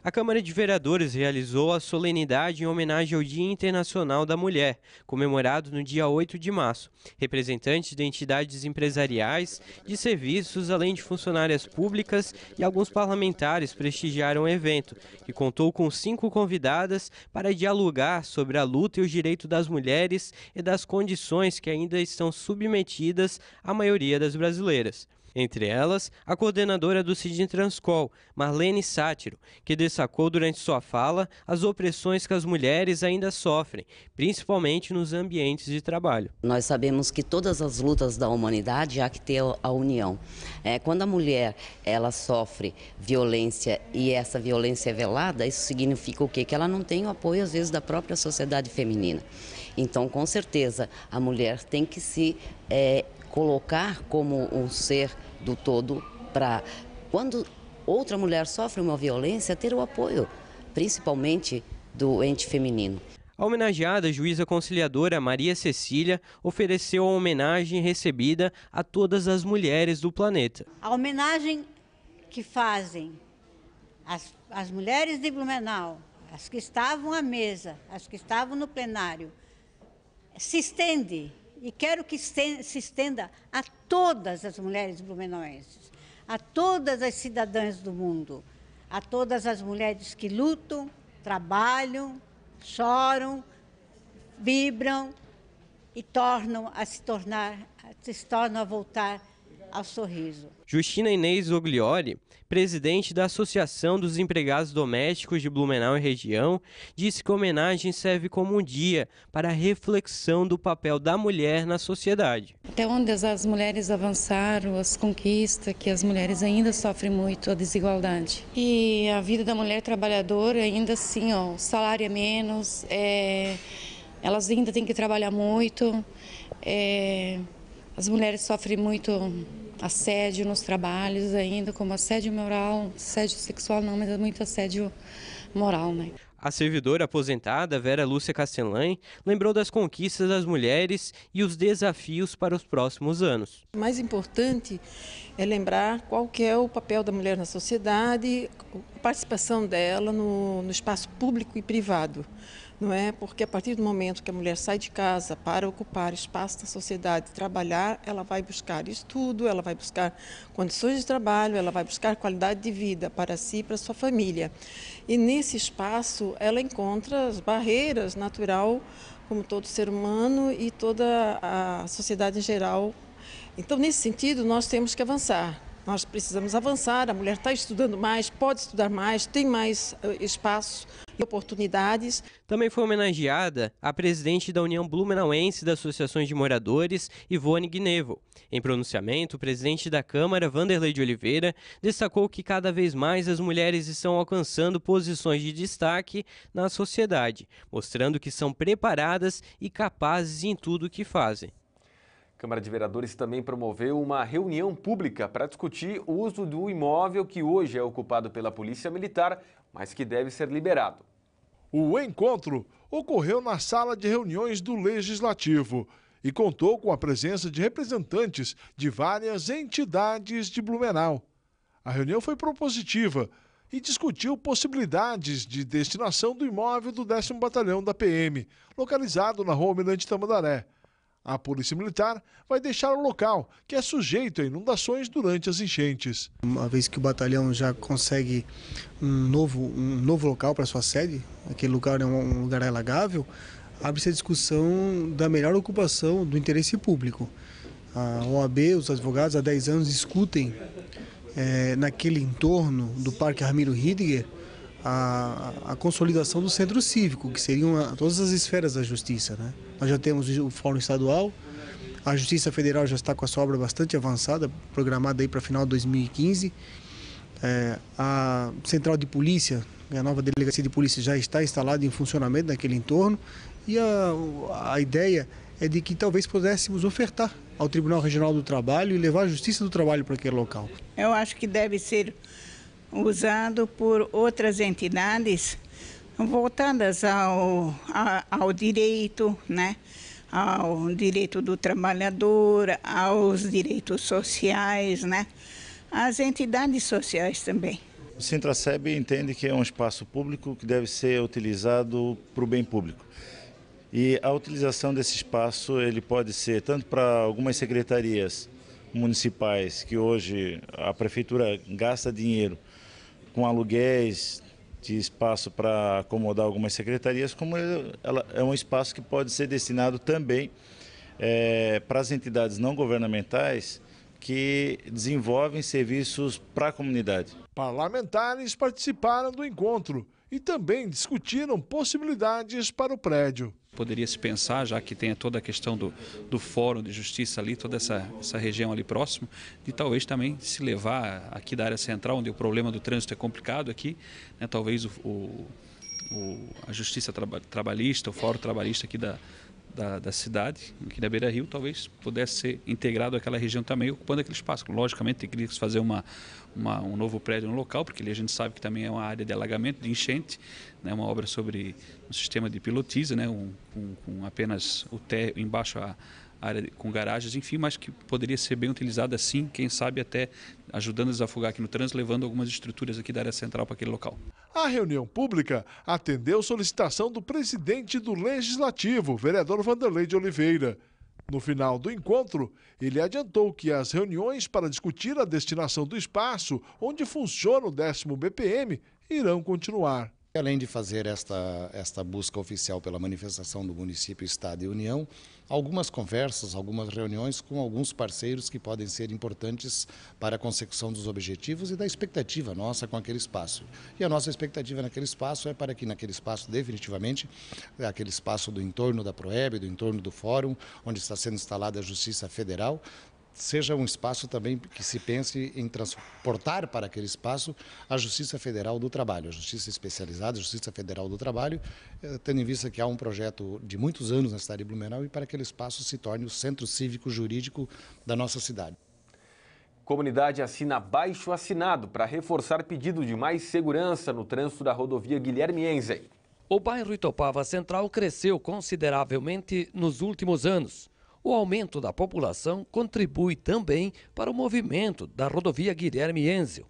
[SPEAKER 5] A Câmara de Vereadores realizou a solenidade em homenagem ao Dia Internacional da Mulher, comemorado no dia 8 de março. Representantes de entidades empresariais, de serviços, além de funcionárias públicas e alguns parlamentares prestigiaram o evento, que contou com cinco convidadas para dialogar sobre a luta e o direito das mulheres e das condições que ainda estão submetidas à maioria das brasileiras. Entre elas, a coordenadora do Cidin Transcol, Marlene Sátiro, que destacou durante sua fala as opressões que as mulheres ainda sofrem, principalmente nos ambientes de trabalho.
[SPEAKER 2] Nós sabemos que todas as lutas da humanidade há que ter a união. É, quando a mulher ela sofre violência e essa violência é velada, isso significa o quê? Que ela não tem o apoio, às vezes, da própria sociedade feminina. Então, com certeza, a mulher tem que se é, colocar como um ser do todo para quando outra mulher sofre uma violência ter o apoio, principalmente do ente feminino.
[SPEAKER 5] A homenageada juíza conciliadora Maria Cecília ofereceu a homenagem recebida a todas as mulheres do planeta.
[SPEAKER 16] A homenagem que fazem as, as mulheres de Blumenau, as que estavam à mesa, as que estavam no plenário, se estende e quero que se estenda a todas as mulheres blumenauenses, a todas as cidadãs do mundo, a todas as mulheres que lutam, trabalham, choram, vibram e tornam a se tornar, se tornam a voltar ao sorriso.
[SPEAKER 5] Justina Inês Oglioli, presidente da Associação dos Empregados Domésticos de Blumenau e Região, disse que a homenagem serve como um dia para a reflexão do papel da mulher na sociedade.
[SPEAKER 17] Até onde as mulheres avançaram, as conquistas, que as mulheres ainda sofrem muito a desigualdade. E a vida da mulher trabalhadora ainda assim, ó, o salário é menos, é, elas ainda têm que trabalhar muito. É, as mulheres sofrem muito assédio nos trabalhos ainda, como assédio moral, assédio sexual não, mas é muito assédio moral, né?
[SPEAKER 5] A servidora aposentada Vera Lúcia Castelan lembrou das conquistas das mulheres e os desafios para os próximos anos.
[SPEAKER 16] O mais importante é lembrar qual é o papel da mulher na sociedade, a participação dela no, no espaço público e privado não é? Porque a partir do momento que a mulher sai de casa para ocupar espaço na sociedade, trabalhar, ela vai buscar estudo, ela vai buscar condições de trabalho, ela vai buscar qualidade de vida para si, para sua família. E nesse espaço ela encontra as barreiras natural como todo ser humano e toda a sociedade em geral. Então, nesse sentido, nós temos que avançar. Nós precisamos avançar, a mulher está estudando mais, pode estudar mais, tem mais eh, espaço e oportunidades.
[SPEAKER 5] Também foi homenageada a presidente da União Blumenauense das Associações de Moradores, Ivone Gnevo. Em pronunciamento, o presidente da Câmara, Vanderlei de Oliveira, destacou que cada vez mais as mulheres estão alcançando posições de destaque na sociedade, mostrando que são
[SPEAKER 1] preparadas e capazes em tudo o que fazem. A Câmara de Vereadores também promoveu uma reunião pública para discutir o uso do imóvel que hoje é ocupado pela Polícia Militar, mas que deve ser liberado. O encontro ocorreu
[SPEAKER 10] na sala de reuniões do Legislativo e contou com a presença de representantes de várias entidades de Blumenau. A reunião foi propositiva e discutiu possibilidades de destinação do imóvel do 10 Batalhão da PM, localizado na rua Almirante Tamandaré. A Polícia Militar vai deixar o local,
[SPEAKER 8] que é sujeito a inundações durante as enchentes. Uma vez que o batalhão já consegue um novo, um novo local para sua sede, aquele lugar é um lugar alagável, abre-se a discussão da melhor ocupação do interesse público. A OAB, os advogados, há 10 anos discutem é, naquele entorno do Parque Ramiro Hidger a, a, consolidação do centro cívico, que seriam a, todas as esferas da justiça. Né? Nós já temos o Fórum Estadual, a Justiça Federal já está com a sua obra bastante avançada, programada aí para final de 2015. É, a Central de Polícia, a nova delegacia de polícia já está instalada em funcionamento naquele entorno. E a, a ideia é de que talvez pudéssemos ofertar ao Tribunal Regional do Trabalho e levar a Justiça do Trabalho para aquele local.
[SPEAKER 16] Eu acho que deve ser usado por outras entidades voltadas ao, a, ao direito, né? ao direito do trabalhador, aos direitos sociais, né? às entidades sociais também. O
[SPEAKER 14] Sintraceb entende que é um espaço público que deve ser utilizado para o bem público. E a utilização desse espaço ele pode ser tanto para algumas secretarias municipais que hoje a prefeitura gasta dinheiro com aluguéis de espaço para acomodar algumas secretarias, como ela é um espaço que pode ser destinado também é, para as entidades não governamentais que desenvolvem serviços para a comunidade. Parlamentares
[SPEAKER 10] participaram do encontro e também discutiram possibilidades para o prédio
[SPEAKER 6] poderia se pensar, já que tem toda a questão do, do Fórum de Justiça ali, toda essa, essa região ali próximo, de talvez também se levar aqui da área central, onde o problema do trânsito é complicado aqui, né, talvez o, o, o, a Justiça Trabalhista, o Fórum Trabalhista aqui da, da, da, cidade, aqui da Beira Rio, talvez pudesse ser integrado àquela região também, ocupando aquele espaço. Logicamente, teria que fazer uma uma, um novo prédio no local, porque ali a gente sabe que também é uma área de alagamento, de enchente, né, uma obra sobre um sistema de pilotiza, né, um, um, com apenas o té embaixo a área de, com garagens, enfim, mas que poderia ser bem utilizada assim, quem sabe até ajudando a desafogar aqui no trânsito, levando algumas estruturas aqui da área central para aquele local.
[SPEAKER 10] A reunião pública atendeu solicitação do presidente do Legislativo, vereador Vanderlei de Oliveira. No final do encontro, ele adiantou que as reuniões para discutir a destinação do espaço onde funciona o décimo BPM
[SPEAKER 18] irão continuar além de fazer esta, esta busca oficial pela manifestação do município, Estado e União, algumas conversas, algumas reuniões com alguns parceiros que podem ser importantes para a consecução dos objetivos e da expectativa nossa com aquele espaço. E a nossa expectativa naquele espaço é para que naquele espaço, definitivamente, aquele espaço do entorno da Proeb, do entorno do Fórum, onde está sendo instalada a Justiça Federal, seja um espaço também que se pense em transportar para aquele espaço a Justiça Federal do Trabalho, a Justiça Especializada, a Justiça Federal do Trabalho, eh, tendo em vista que há um projeto de muitos anos na cidade de Blumenau e para que aquele espaço se torne o centro cívico jurídico da nossa cidade.
[SPEAKER 1] Comunidade assina abaixo assinado para reforçar pedido de mais segurança no trânsito da rodovia Guilherme Enzei. O bairro Itopava Central cresceu
[SPEAKER 2] consideravelmente nos últimos anos. O aumento da população contribui também para o movimento da rodovia Guilherme Enzel.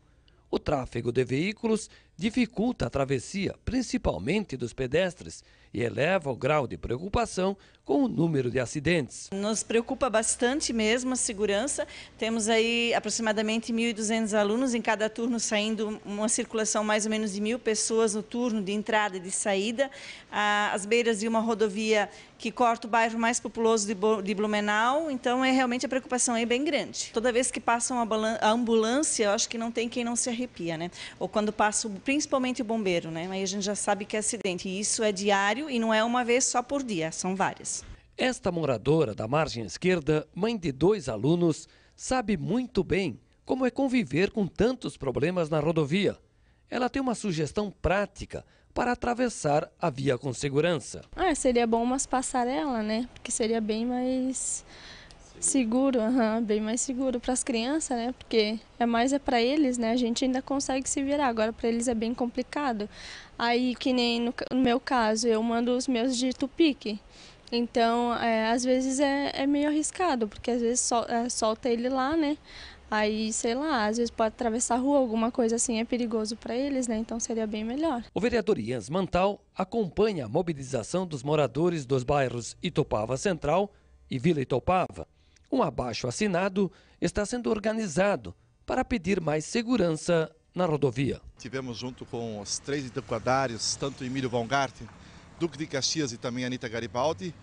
[SPEAKER 2] O tráfego de veículos dificulta a travessia, principalmente dos pedestres, e eleva o grau de preocupação com o número de acidentes.
[SPEAKER 16] Nos preocupa bastante mesmo a segurança. Temos aí aproximadamente 1.200 alunos em cada turno saindo uma circulação mais ou menos de mil pessoas no turno de entrada e de saída. Ah, as beiras de uma rodovia que corta o bairro mais populoso de Blumenau, então é realmente a preocupação aí bem grande. Toda vez que passa uma ambulância, eu acho que não tem quem não se arrepia, né? Ou quando passa o principalmente o bombeiro, né? Aí a gente já sabe que é acidente. E isso é diário e não é uma vez só por dia, são várias.
[SPEAKER 2] Esta moradora da margem esquerda, mãe de dois alunos, sabe muito bem como é conviver com tantos problemas na rodovia. Ela tem uma sugestão prática para atravessar a via com segurança.
[SPEAKER 16] Ah, seria bom umas passarelas, né? Porque seria bem mais Seguro, uhum, bem mais seguro para as crianças, né? Porque é mais é para eles, né? A gente ainda consegue se virar, agora para eles é bem complicado. Aí, que nem no, no, meu caso, eu mando os meus de Tupique. Então, é, às vezes é, é, meio arriscado, porque às vezes sol, é, solta ele lá, né? Aí, sei lá, às vezes pode atravessar a rua, alguma coisa assim é perigoso para eles, né? Então seria bem melhor.
[SPEAKER 2] O vereador Ians Mantal acompanha a mobilização dos moradores dos bairros Itopava Central e Vila Itopava. Um abaixo assinado está sendo organizado para pedir mais segurança na rodovia.
[SPEAKER 19] Tivemos junto com os três interquadários, tanto Emílio Vongarte, Duque de Caxias e também Anitta Garibaldi,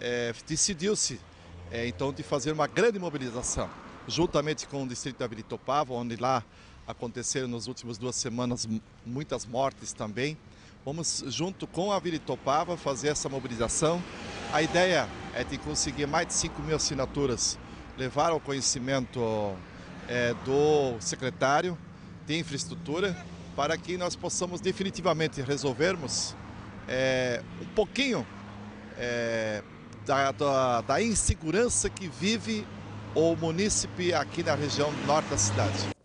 [SPEAKER 19] é, decidiu-se é, então de fazer uma grande mobilização, juntamente com o distrito de Abilitopava, onde lá aconteceram nas últimas duas semanas muitas mortes também. Vamos, junto com a Vila Itopava, fazer essa mobilização. A ideia é de conseguir mais de 5 mil assinaturas, levar ao conhecimento é, do secretário de infraestrutura, para que nós possamos definitivamente resolvermos é, um pouquinho é, da, da, da insegurança que vive o munícipe aqui na região norte da cidade.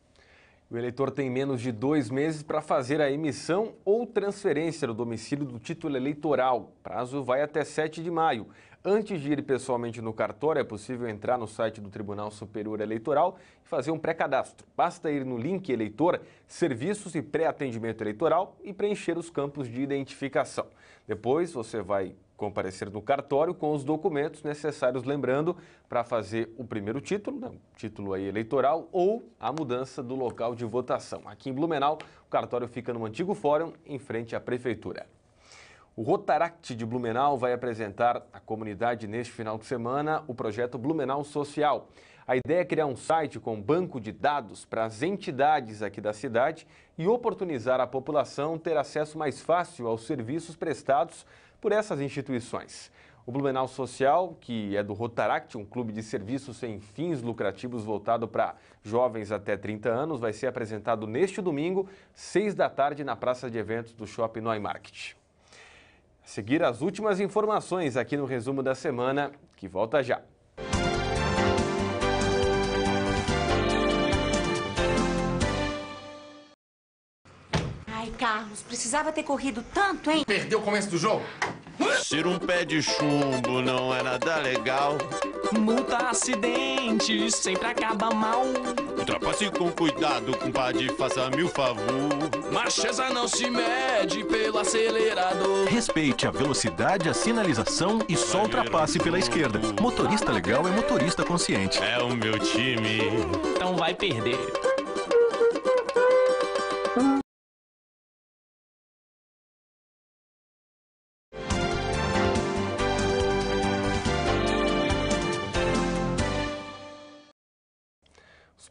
[SPEAKER 19] O eleitor tem menos de dois meses para
[SPEAKER 1] fazer a emissão ou transferência do domicílio do título eleitoral. prazo vai até 7 de maio. Antes de ir pessoalmente no cartório, é possível entrar no site do Tribunal Superior Eleitoral e fazer um pré-cadastro. Basta ir no link Eleitor, Serviços e Pré-Atendimento Eleitoral e preencher os campos de identificação. Depois você vai comparecer no cartório com os documentos necessários, lembrando, para fazer o primeiro título, né, título aí eleitoral, ou a mudança do local de votação. Aqui em Blumenau, o cartório fica no antigo fórum, em frente à prefeitura. O Rotaract de Blumenau vai apresentar à comunidade neste final de semana o projeto Blumenau Social. A ideia é criar um site com banco de dados para as entidades aqui da cidade e oportunizar a população ter acesso mais fácil aos serviços prestados por essas instituições. O Blumenau Social, que é do Rotaract, um clube de serviços sem fins lucrativos voltado para jovens até 30 anos, vai ser apresentado neste domingo, 6 da tarde, na Praça de Eventos do Shopping Neumarkt. A seguir as últimas informações aqui no resumo da semana, que volta já.
[SPEAKER 16] Carlos, precisava ter corrido tanto, hein? Perdeu o começo do
[SPEAKER 9] jogo. Ser um pé de
[SPEAKER 14] chumbo não é nada legal.
[SPEAKER 16] Multa acidente,
[SPEAKER 14] sempre
[SPEAKER 3] acaba mal.
[SPEAKER 14] Ultrapasse com cuidado, compadre, faça mil favor. Marchesa não se mede pelo acelerador.
[SPEAKER 9] Respeite a velocidade, a sinalização e só ultrapasse pela esquerda. Motorista legal é motorista consciente. É o meu time. Então vai perder.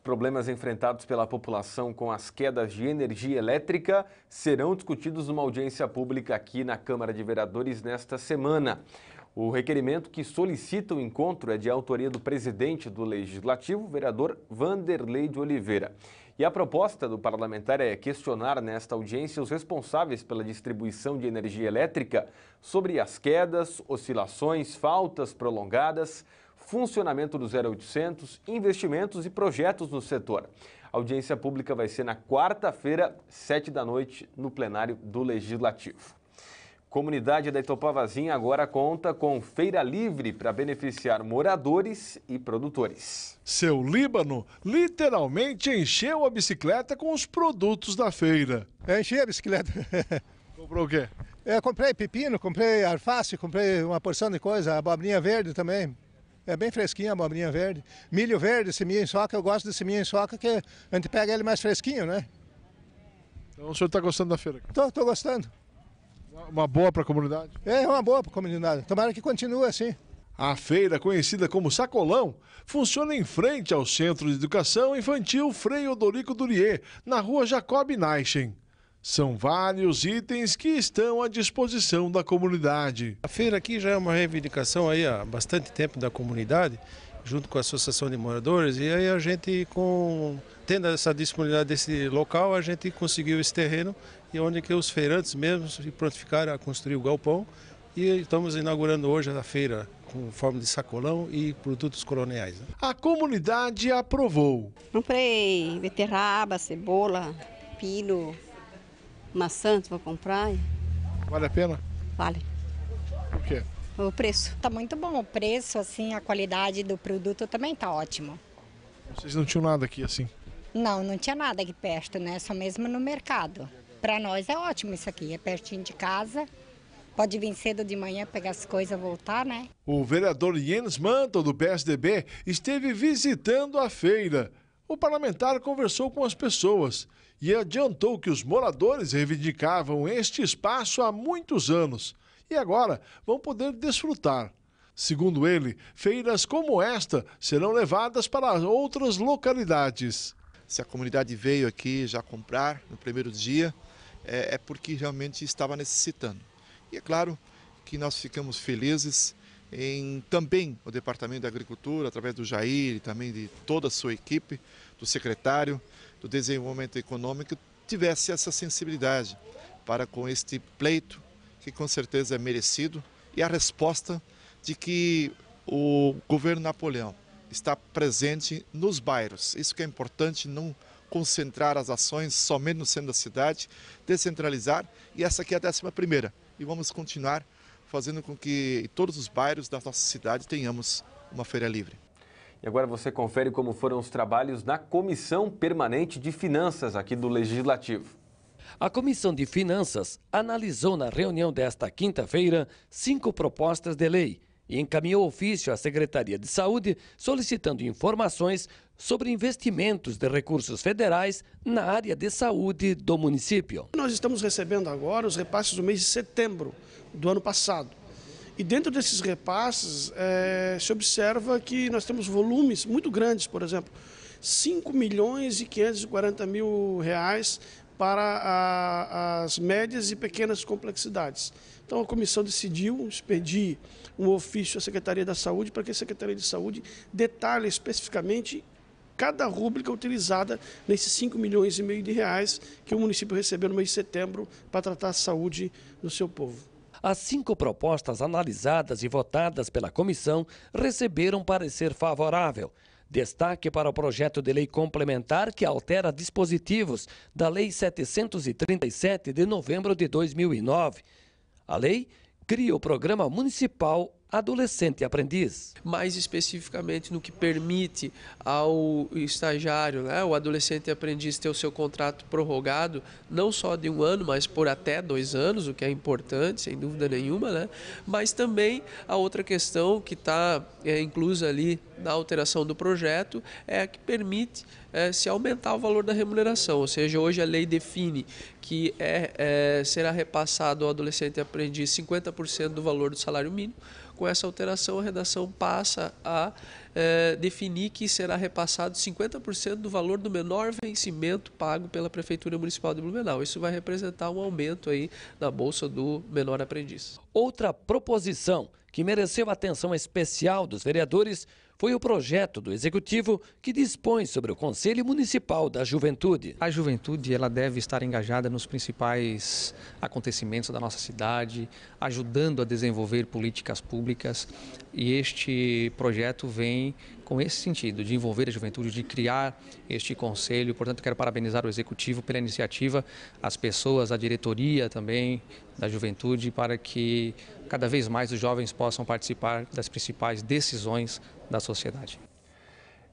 [SPEAKER 1] problemas enfrentados pela população com as quedas de energia elétrica serão discutidos numa audiência pública aqui na Câmara de Vereadores nesta semana. O requerimento que solicita o encontro é de autoria do presidente do Legislativo, vereador Vanderlei de Oliveira. E a proposta do parlamentar é questionar nesta audiência os responsáveis pela distribuição de energia elétrica sobre as quedas, oscilações, faltas prolongadas, funcionamento do 0800, investimentos e projetos no setor. A audiência pública vai ser na quarta-feira, 7 da noite, no plenário do Legislativo. Comunidade da Itopavazinha agora conta com feira livre para beneficiar moradores e produtores.
[SPEAKER 10] Seu Líbano literalmente encheu a bicicleta com os produtos da feira. É, encheu
[SPEAKER 13] a bicicleta. Comprou o quê? É, comprei pepino, comprei alface, comprei uma porção de coisa, abobrinha verde também. É bem fresquinha a abobrinha verde. Milho verde, seminha em soca, eu gosto de seminha em soca, que a gente pega ele mais fresquinho, né? Então o senhor está gostando da feira? Estou estou gostando. Uma boa para a comunidade? É, é, uma boa para a comunidade. Tomara
[SPEAKER 10] que continue assim. A feira, conhecida como Sacolão, funciona em frente ao Centro de Educação Infantil Frei Odorico Durier, na rua Jacob Naichen. São vários itens que estão à disposição da comunidade. A feira aqui já é uma reivindicação aí há bastante tempo da comunidade, junto com a Associação de Moradores, e aí a gente, com, tendo essa disponibilidade desse local, a gente conseguiu esse terreno, e onde que os feirantes mesmo se prontificaram a construir o galpão, e estamos inaugurando hoje a feira com forma de sacolão e produtos coloniais. Né? A comunidade aprovou.
[SPEAKER 16] Comprei beterraba, cebola, pino, maçãs vou comprar. Vale a pena? Vale. Por quê? O preço. Tá muito bom o preço, assim, a qualidade do produto também tá ótimo.
[SPEAKER 10] Vocês não tinham nada aqui assim?
[SPEAKER 16] Não, não tinha nada aqui perto, né? Só mesmo no mercado. Para nós é ótimo isso aqui, é pertinho de casa. Pode vir cedo de manhã, pegar as coisas e voltar, né?
[SPEAKER 10] O vereador Jens Manto, do PSDB, esteve visitando a feira. O parlamentar conversou com as pessoas e adiantou que os moradores reivindicavam este espaço há muitos anos e agora vão poder desfrutar. Segundo ele, feiras como esta serão levadas para outras
[SPEAKER 19] localidades. Se a comunidade veio aqui já comprar no primeiro dia, é, é porque realmente estava necessitando. E é claro que nós ficamos felizes em também o Departamento da Agricultura, através do Jair e também de toda a sua equipe, do secretário, do desenvolvimento econômico tivesse essa sensibilidade para com este pleito, que com certeza é merecido, e a resposta de que o governo Napoleão está presente nos bairros. Isso que é importante, não concentrar as ações somente no centro da cidade, descentralizar, e essa aqui é a décima primeira. E vamos continuar fazendo com que em todos os bairros da nossa cidade tenhamos uma feira livre. E agora você confere como foram os
[SPEAKER 1] trabalhos na Comissão Permanente de Finanças aqui do Legislativo. A
[SPEAKER 2] Comissão de Finanças analisou na reunião desta quinta-feira cinco propostas de lei e encaminhou ofício à Secretaria de Saúde solicitando informações
[SPEAKER 15] sobre investimentos de recursos federais na área de saúde do município. Nós estamos recebendo agora os repasses do mês de setembro do ano passado. E dentro desses repasses, é, se observa que nós temos volumes muito grandes, por exemplo, 5 milhões e 540 mil reais para a, as médias e pequenas complexidades. Então a comissão decidiu expedir um ofício à Secretaria da Saúde para que a Secretaria de Saúde detalhe especificamente cada rúbrica utilizada nesses 5 milhões e meio de reais que o município recebeu no mês de setembro para tratar a saúde do seu povo.
[SPEAKER 2] As cinco propostas analisadas e votadas pela comissão receberam parecer favorável. Destaque para o projeto de lei complementar que altera dispositivos da Lei 737 de novembro de 2009. A lei cria o Programa Municipal
[SPEAKER 3] adolescente aprendiz. Mais especificamente no que permite ao estagiário, né, o adolescente aprendiz ter o seu contrato prorrogado, não só de um ano, mas por até dois anos, o que é importante, sem dúvida nenhuma, né? Mas também a outra questão que está é, inclusa ali na alteração do projeto é a que permite é, se aumentar o valor da remuneração, ou seja, hoje a lei define que é, é será repassado ao adolescente aprendiz 50% do valor do salário mínimo com essa alteração, a redação passa a é, definir que será repassado 50% do valor do menor vencimento pago pela Prefeitura Municipal de Blumenau. Isso vai representar um aumento aí na bolsa do menor aprendiz. Outra proposição que
[SPEAKER 2] mereceu atenção especial dos vereadores foi o projeto do Executivo que dispõe
[SPEAKER 11] sobre o Conselho Municipal da Juventude. A juventude ela deve estar engajada nos principais acontecimentos da nossa cidade, ajudando a desenvolver políticas públicas e este projeto vem com esse sentido de envolver a juventude, de criar este conselho. Portanto, quero parabenizar o executivo pela iniciativa, as pessoas, a diretoria também da juventude, para que cada vez mais os jovens possam
[SPEAKER 1] participar das principais decisões da sociedade.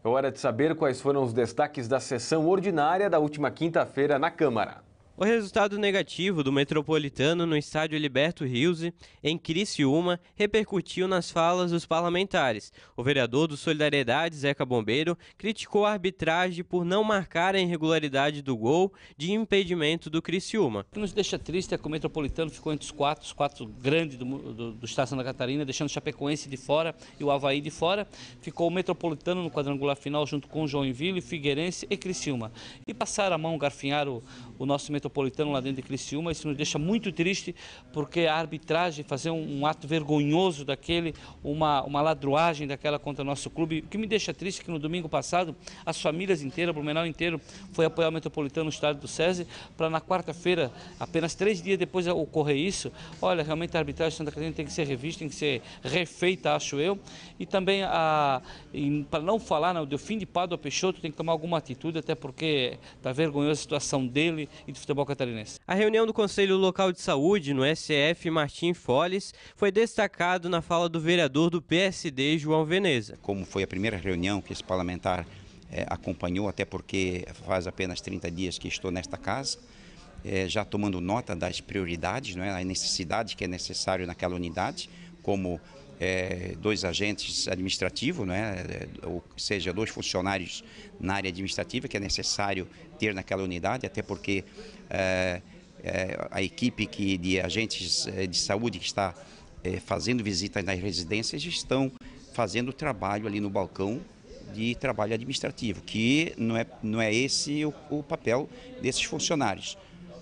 [SPEAKER 1] É hora de saber quais foram os destaques da sessão ordinária da última quinta-feira na Câmara. O resultado
[SPEAKER 5] negativo do Metropolitano no estádio Liberto Rios, em Criciúma, repercutiu nas falas dos parlamentares. O vereador do Solidariedade, Zeca Bombeiro, criticou a arbitragem por não marcar a irregularidade do gol de impedimento do Criciúma. O que nos deixa triste é que o Metropolitano ficou entre os quatro, os quatro grandes do, do, do estado de Santa Catarina, deixando o
[SPEAKER 4] Chapecoense de fora e o Havaí de fora. Ficou o Metropolitano no quadrangular final junto com Joinville, Figueirense e Criciúma. E passaram a mão, garfinhar o, o nosso Metropolitano metropolitano lá dentro de Criciúma. Isso nos deixa muito triste, porque a arbitragem fazer um, um ato vergonhoso daquele, uma, uma ladruagem daquela contra o nosso clube. O que me deixa triste é que no domingo passado, as famílias inteiras, o Blumenau inteiro, foi apoiar o metropolitano no estádio do SESI, para na quarta-feira, apenas três dias depois ocorrer isso. Olha, realmente a arbitragem de Santa Catarina tem que ser revista, tem que ser refeita, acho eu. E também, para não falar não, né, do fim de Pádua Peixoto, tem que tomar alguma atitude, até porque está vergonhosa a situação dele e do futebol futebol catarinense.
[SPEAKER 5] A reunião do Conselho Local de Saúde no SF Martim Foles foi destacado na fala do
[SPEAKER 17] vereador do PSD, João Veneza. Como foi a primeira reunião que esse parlamentar é, acompanhou, até porque faz apenas 30 dias que estou nesta casa, é, já tomando nota das prioridades, não é, a necessidade que é necessário naquela unidade, como é, dois agentes administrativos, né, é, ou seja, dois funcionários na área administrativa que é necessário ter naquela unidade, até porque é, é, a equipe que, de agentes é, de saúde que está é, fazendo visitas nas residências estão fazendo trabalho ali no balcão de trabalho administrativo, que não é, não é esse o, o papel desses funcionários.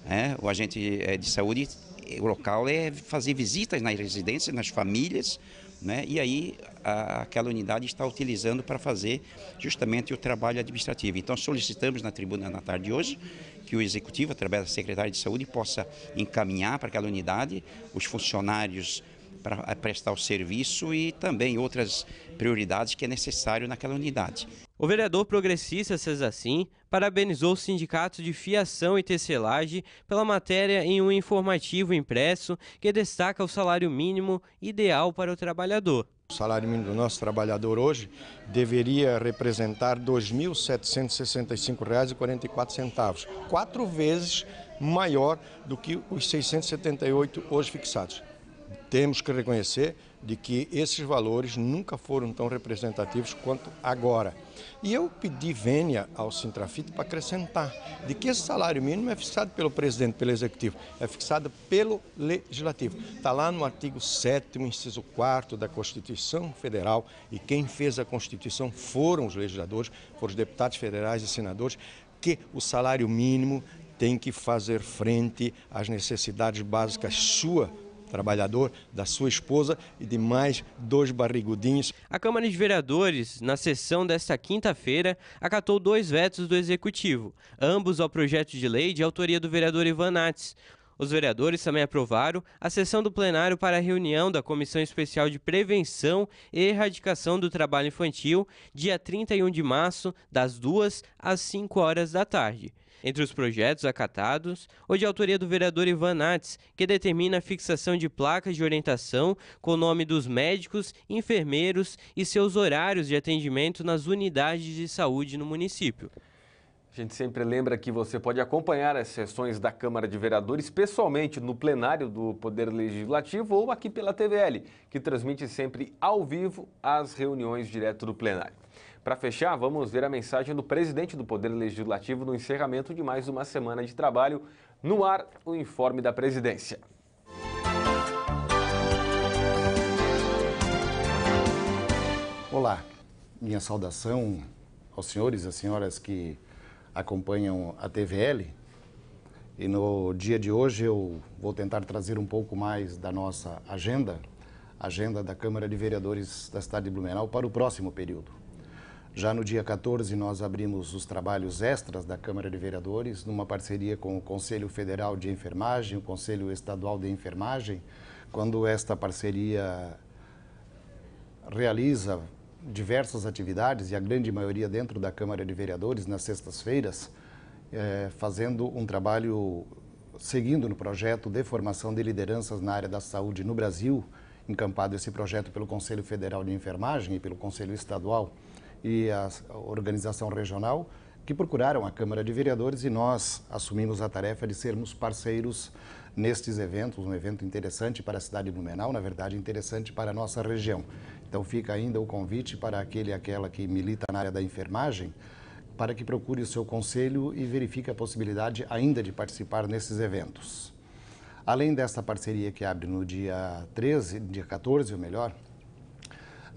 [SPEAKER 17] Né? O agente de saúde o local é fazer visitas nas residências, nas famílias, né? e aí a, aquela unidade está utilizando para fazer justamente o trabalho administrativo. Então solicitamos na tribuna na tarde de hoje que o executivo, através da secretária de saúde, possa encaminhar para aquela unidade os funcionários para é, prestar o serviço e também outras prioridades que é necessário naquela unidade. O vereador progressista
[SPEAKER 5] César Sim parabenizou o Sindicato de Fiação e Tecelagem pela matéria em um informativo impresso que destaca o salário mínimo ideal para o trabalhador.
[SPEAKER 19] O salário mínimo do nosso trabalhador hoje deveria representar R$ 2.765,44, quatro vezes maior do que os 678 hoje fixados temos que reconhecer de que esses valores nunca foram tão representativos quanto agora. E eu pedi vênia ao Sintrafit para acrescentar de que esse salário mínimo é fixado pelo presidente, pelo executivo, é fixado pelo legislativo. Está lá no artigo 7 inciso 4 da Constituição Federal e quem fez a Constituição foram os legisladores, foram os deputados federais e senadores, que o salário mínimo tem que fazer frente às necessidades básicas sua trabalhador, da sua esposa e de mais
[SPEAKER 9] dois barrigudinhos.
[SPEAKER 5] A Câmara de Vereadores, na sessão desta quinta-feira, acatou dois vetos do Executivo, ambos ao projeto de lei de autoria do vereador Ivan Nates. Os vereadores também aprovaram a sessão do plenário para a reunião da Comissão Especial de Prevenção e Erradicação do Trabalho Infantil, dia 31 de março, das 2 às 5 horas da tarde. Entre os projetos acatados, o de autoria é do vereador Ivan Nates, que determina a fixação de placas de orientação com o nome dos médicos, enfermeiros e seus horários de atendimento nas unidades de saúde no município.
[SPEAKER 1] A gente sempre lembra que você pode acompanhar as sessões da Câmara de Vereadores pessoalmente no plenário do Poder Legislativo ou aqui pela TVL, que transmite sempre ao vivo as reuniões direto do plenário. Para fechar, vamos ver a mensagem do presidente do Poder Legislativo no encerramento de mais uma semana de trabalho. No ar, o informe da presidência.
[SPEAKER 18] Olá, minha saudação aos senhores e às senhoras que acompanham a TVL. E no dia de hoje eu vou tentar trazer um pouco mais da nossa agenda, agenda da Câmara de Vereadores da cidade de Blumenau para o próximo período. Já no dia 14, nós abrimos os trabalhos extras da Câmara de Vereadores, numa parceria com o Conselho Federal de Enfermagem, o Conselho Estadual de Enfermagem, quando esta parceria realiza diversas atividades, e a grande maioria dentro da Câmara de Vereadores, nas sextas-feiras, é, fazendo um trabalho seguindo no projeto de formação de lideranças na área da saúde no Brasil, encampado esse projeto pelo Conselho Federal de Enfermagem e pelo Conselho Estadual e a organização regional, que procuraram a Câmara de Vereadores e nós assumimos a tarefa de sermos parceiros nestes eventos, um evento interessante para a cidade de Blumenau, na verdade interessante para a nossa região. Então fica ainda o convite para aquele e aquela que milita na área da enfermagem, para que procure o seu conselho e verifique a possibilidade ainda de participar nesses eventos. Além desta parceria que abre no dia 13, dia 14, ou melhor,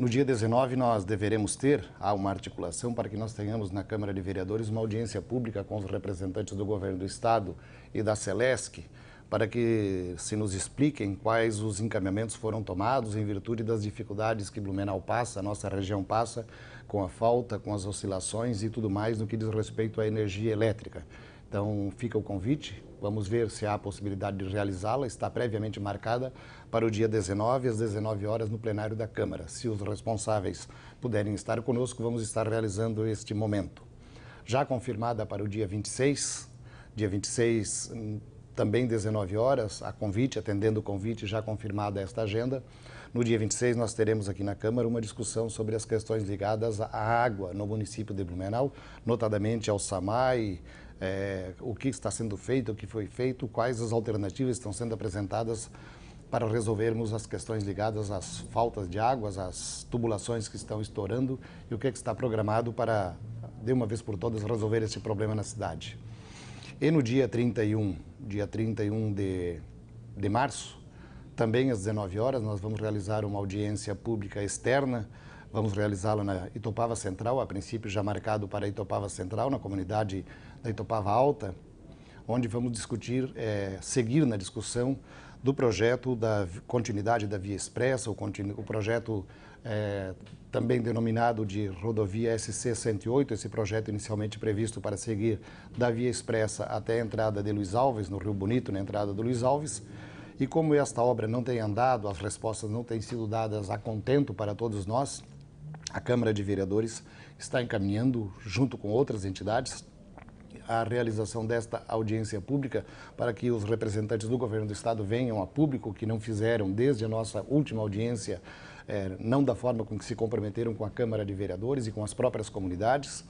[SPEAKER 18] no dia 19, nós deveremos ter uma articulação para que nós tenhamos na Câmara de Vereadores uma audiência pública com os representantes do governo do Estado e da Celesc, para que se nos expliquem quais os encaminhamentos foram tomados em virtude das dificuldades que Blumenau passa, a nossa região passa, com a falta, com as oscilações e tudo mais no que diz respeito à energia elétrica. Então, fica o convite, vamos ver se há a possibilidade de realizá-la, está previamente marcada para o dia 19, às 19 horas, no plenário da Câmara. Se os responsáveis puderem estar conosco, vamos estar realizando este momento. Já confirmada para o dia 26, dia 26, também 19 horas, a convite, atendendo o convite, já confirmada esta agenda. No dia 26, nós teremos aqui na Câmara uma discussão sobre as questões ligadas à água no município de Blumenau, notadamente ao SAMAI, é, o que está sendo feito, o que foi feito, quais as alternativas estão sendo apresentadas para resolvermos as questões ligadas às faltas de águas, às tubulações que estão estourando e o que, é que está programado para, de uma vez por todas, resolver esse problema na cidade. E no dia 31, dia 31 de, de março, também às 19 horas, nós vamos realizar uma audiência pública externa Vamos realizá-la na Itopava Central, a princípio já marcado para Itopava Central, na comunidade da Itopava Alta, onde vamos discutir, é, seguir na discussão do projeto da continuidade da Via Expressa, o, o projeto é, também denominado de rodovia SC-108, esse projeto inicialmente previsto para seguir da Via Expressa até a entrada de Luiz Alves, no Rio Bonito, na entrada do Luiz Alves. E como esta obra não tem andado, as respostas não têm sido dadas a contento para todos nós, a Câmara de Vereadores está encaminhando, junto com outras entidades, a realização desta audiência pública para que os representantes do governo do Estado venham a público, que não fizeram desde a nossa última audiência, é, não da forma com que se comprometeram com a Câmara de Vereadores e com as próprias comunidades,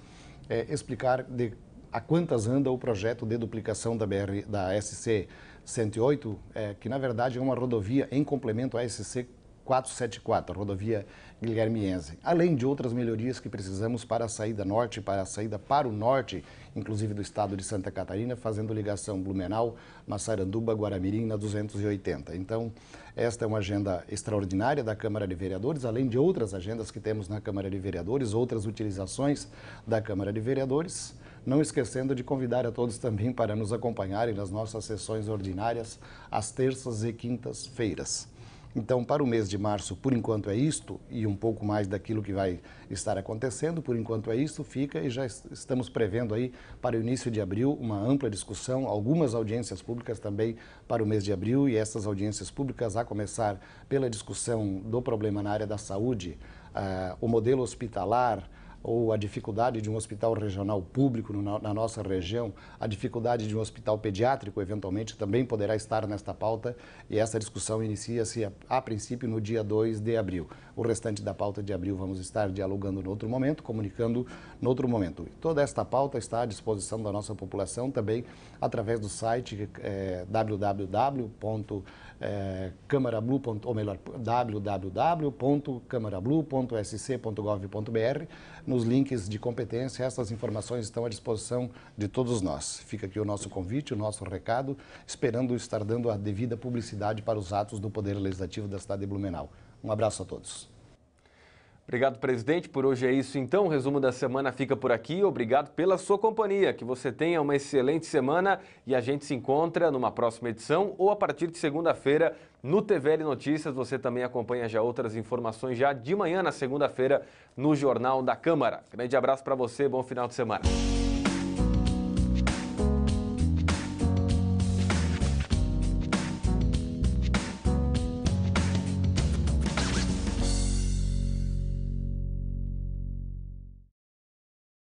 [SPEAKER 18] é, explicar de a quantas anda o projeto de duplicação da, BR, da SC 108, é, que na verdade é uma rodovia em complemento à SC 474, rodovia Guilhermiense, além de outras melhorias que precisamos para a saída norte, para a saída para o norte, inclusive do estado de Santa Catarina, fazendo ligação Blumenau, Massaranduba, Guaramirim na 280. Então, esta é uma agenda extraordinária da Câmara de Vereadores, além de outras agendas que temos na Câmara de Vereadores, outras utilizações da Câmara de Vereadores não esquecendo de convidar a todos também para nos acompanharem nas nossas sessões ordinárias às terças e quintas-feiras. Então, para o mês de março, por enquanto é isto, e um pouco mais daquilo que vai estar acontecendo, por enquanto é isto, fica e já estamos prevendo aí para o início de abril uma ampla discussão, algumas audiências públicas também para o mês de abril, e essas audiências públicas, a começar pela discussão do problema na área da saúde, uh, o modelo hospitalar, ou a dificuldade de um hospital regional público na nossa região, a dificuldade de um hospital pediátrico, eventualmente, também poderá estar nesta pauta e essa discussão inicia-se, a, a, princípio, no dia 2 de abril. O restante da pauta de abril vamos estar dialogando no outro momento, comunicando no outro momento. E toda esta pauta está à disposição da nossa população também através do site é, www é, câmarablu, ou melhor, www.câmarablu.sc.gov.br. Nos links de competência, essas informações estão à disposição de todos nós. Fica aqui o nosso convite, o nosso recado, esperando estar dando a devida publicidade para os atos do Poder Legislativo da cidade de Blumenau. Um abraço a todos.
[SPEAKER 1] Obrigado, presidente. Por hoje é isso então. O resumo da semana fica por aqui. Obrigado pela sua companhia. Que você tenha uma excelente semana e a gente se encontra numa próxima edição ou a partir de segunda-feira no TVL Notícias. Você também acompanha já outras informações já de manhã na segunda-feira no Jornal da Câmara. Grande abraço para você. Bom final de semana.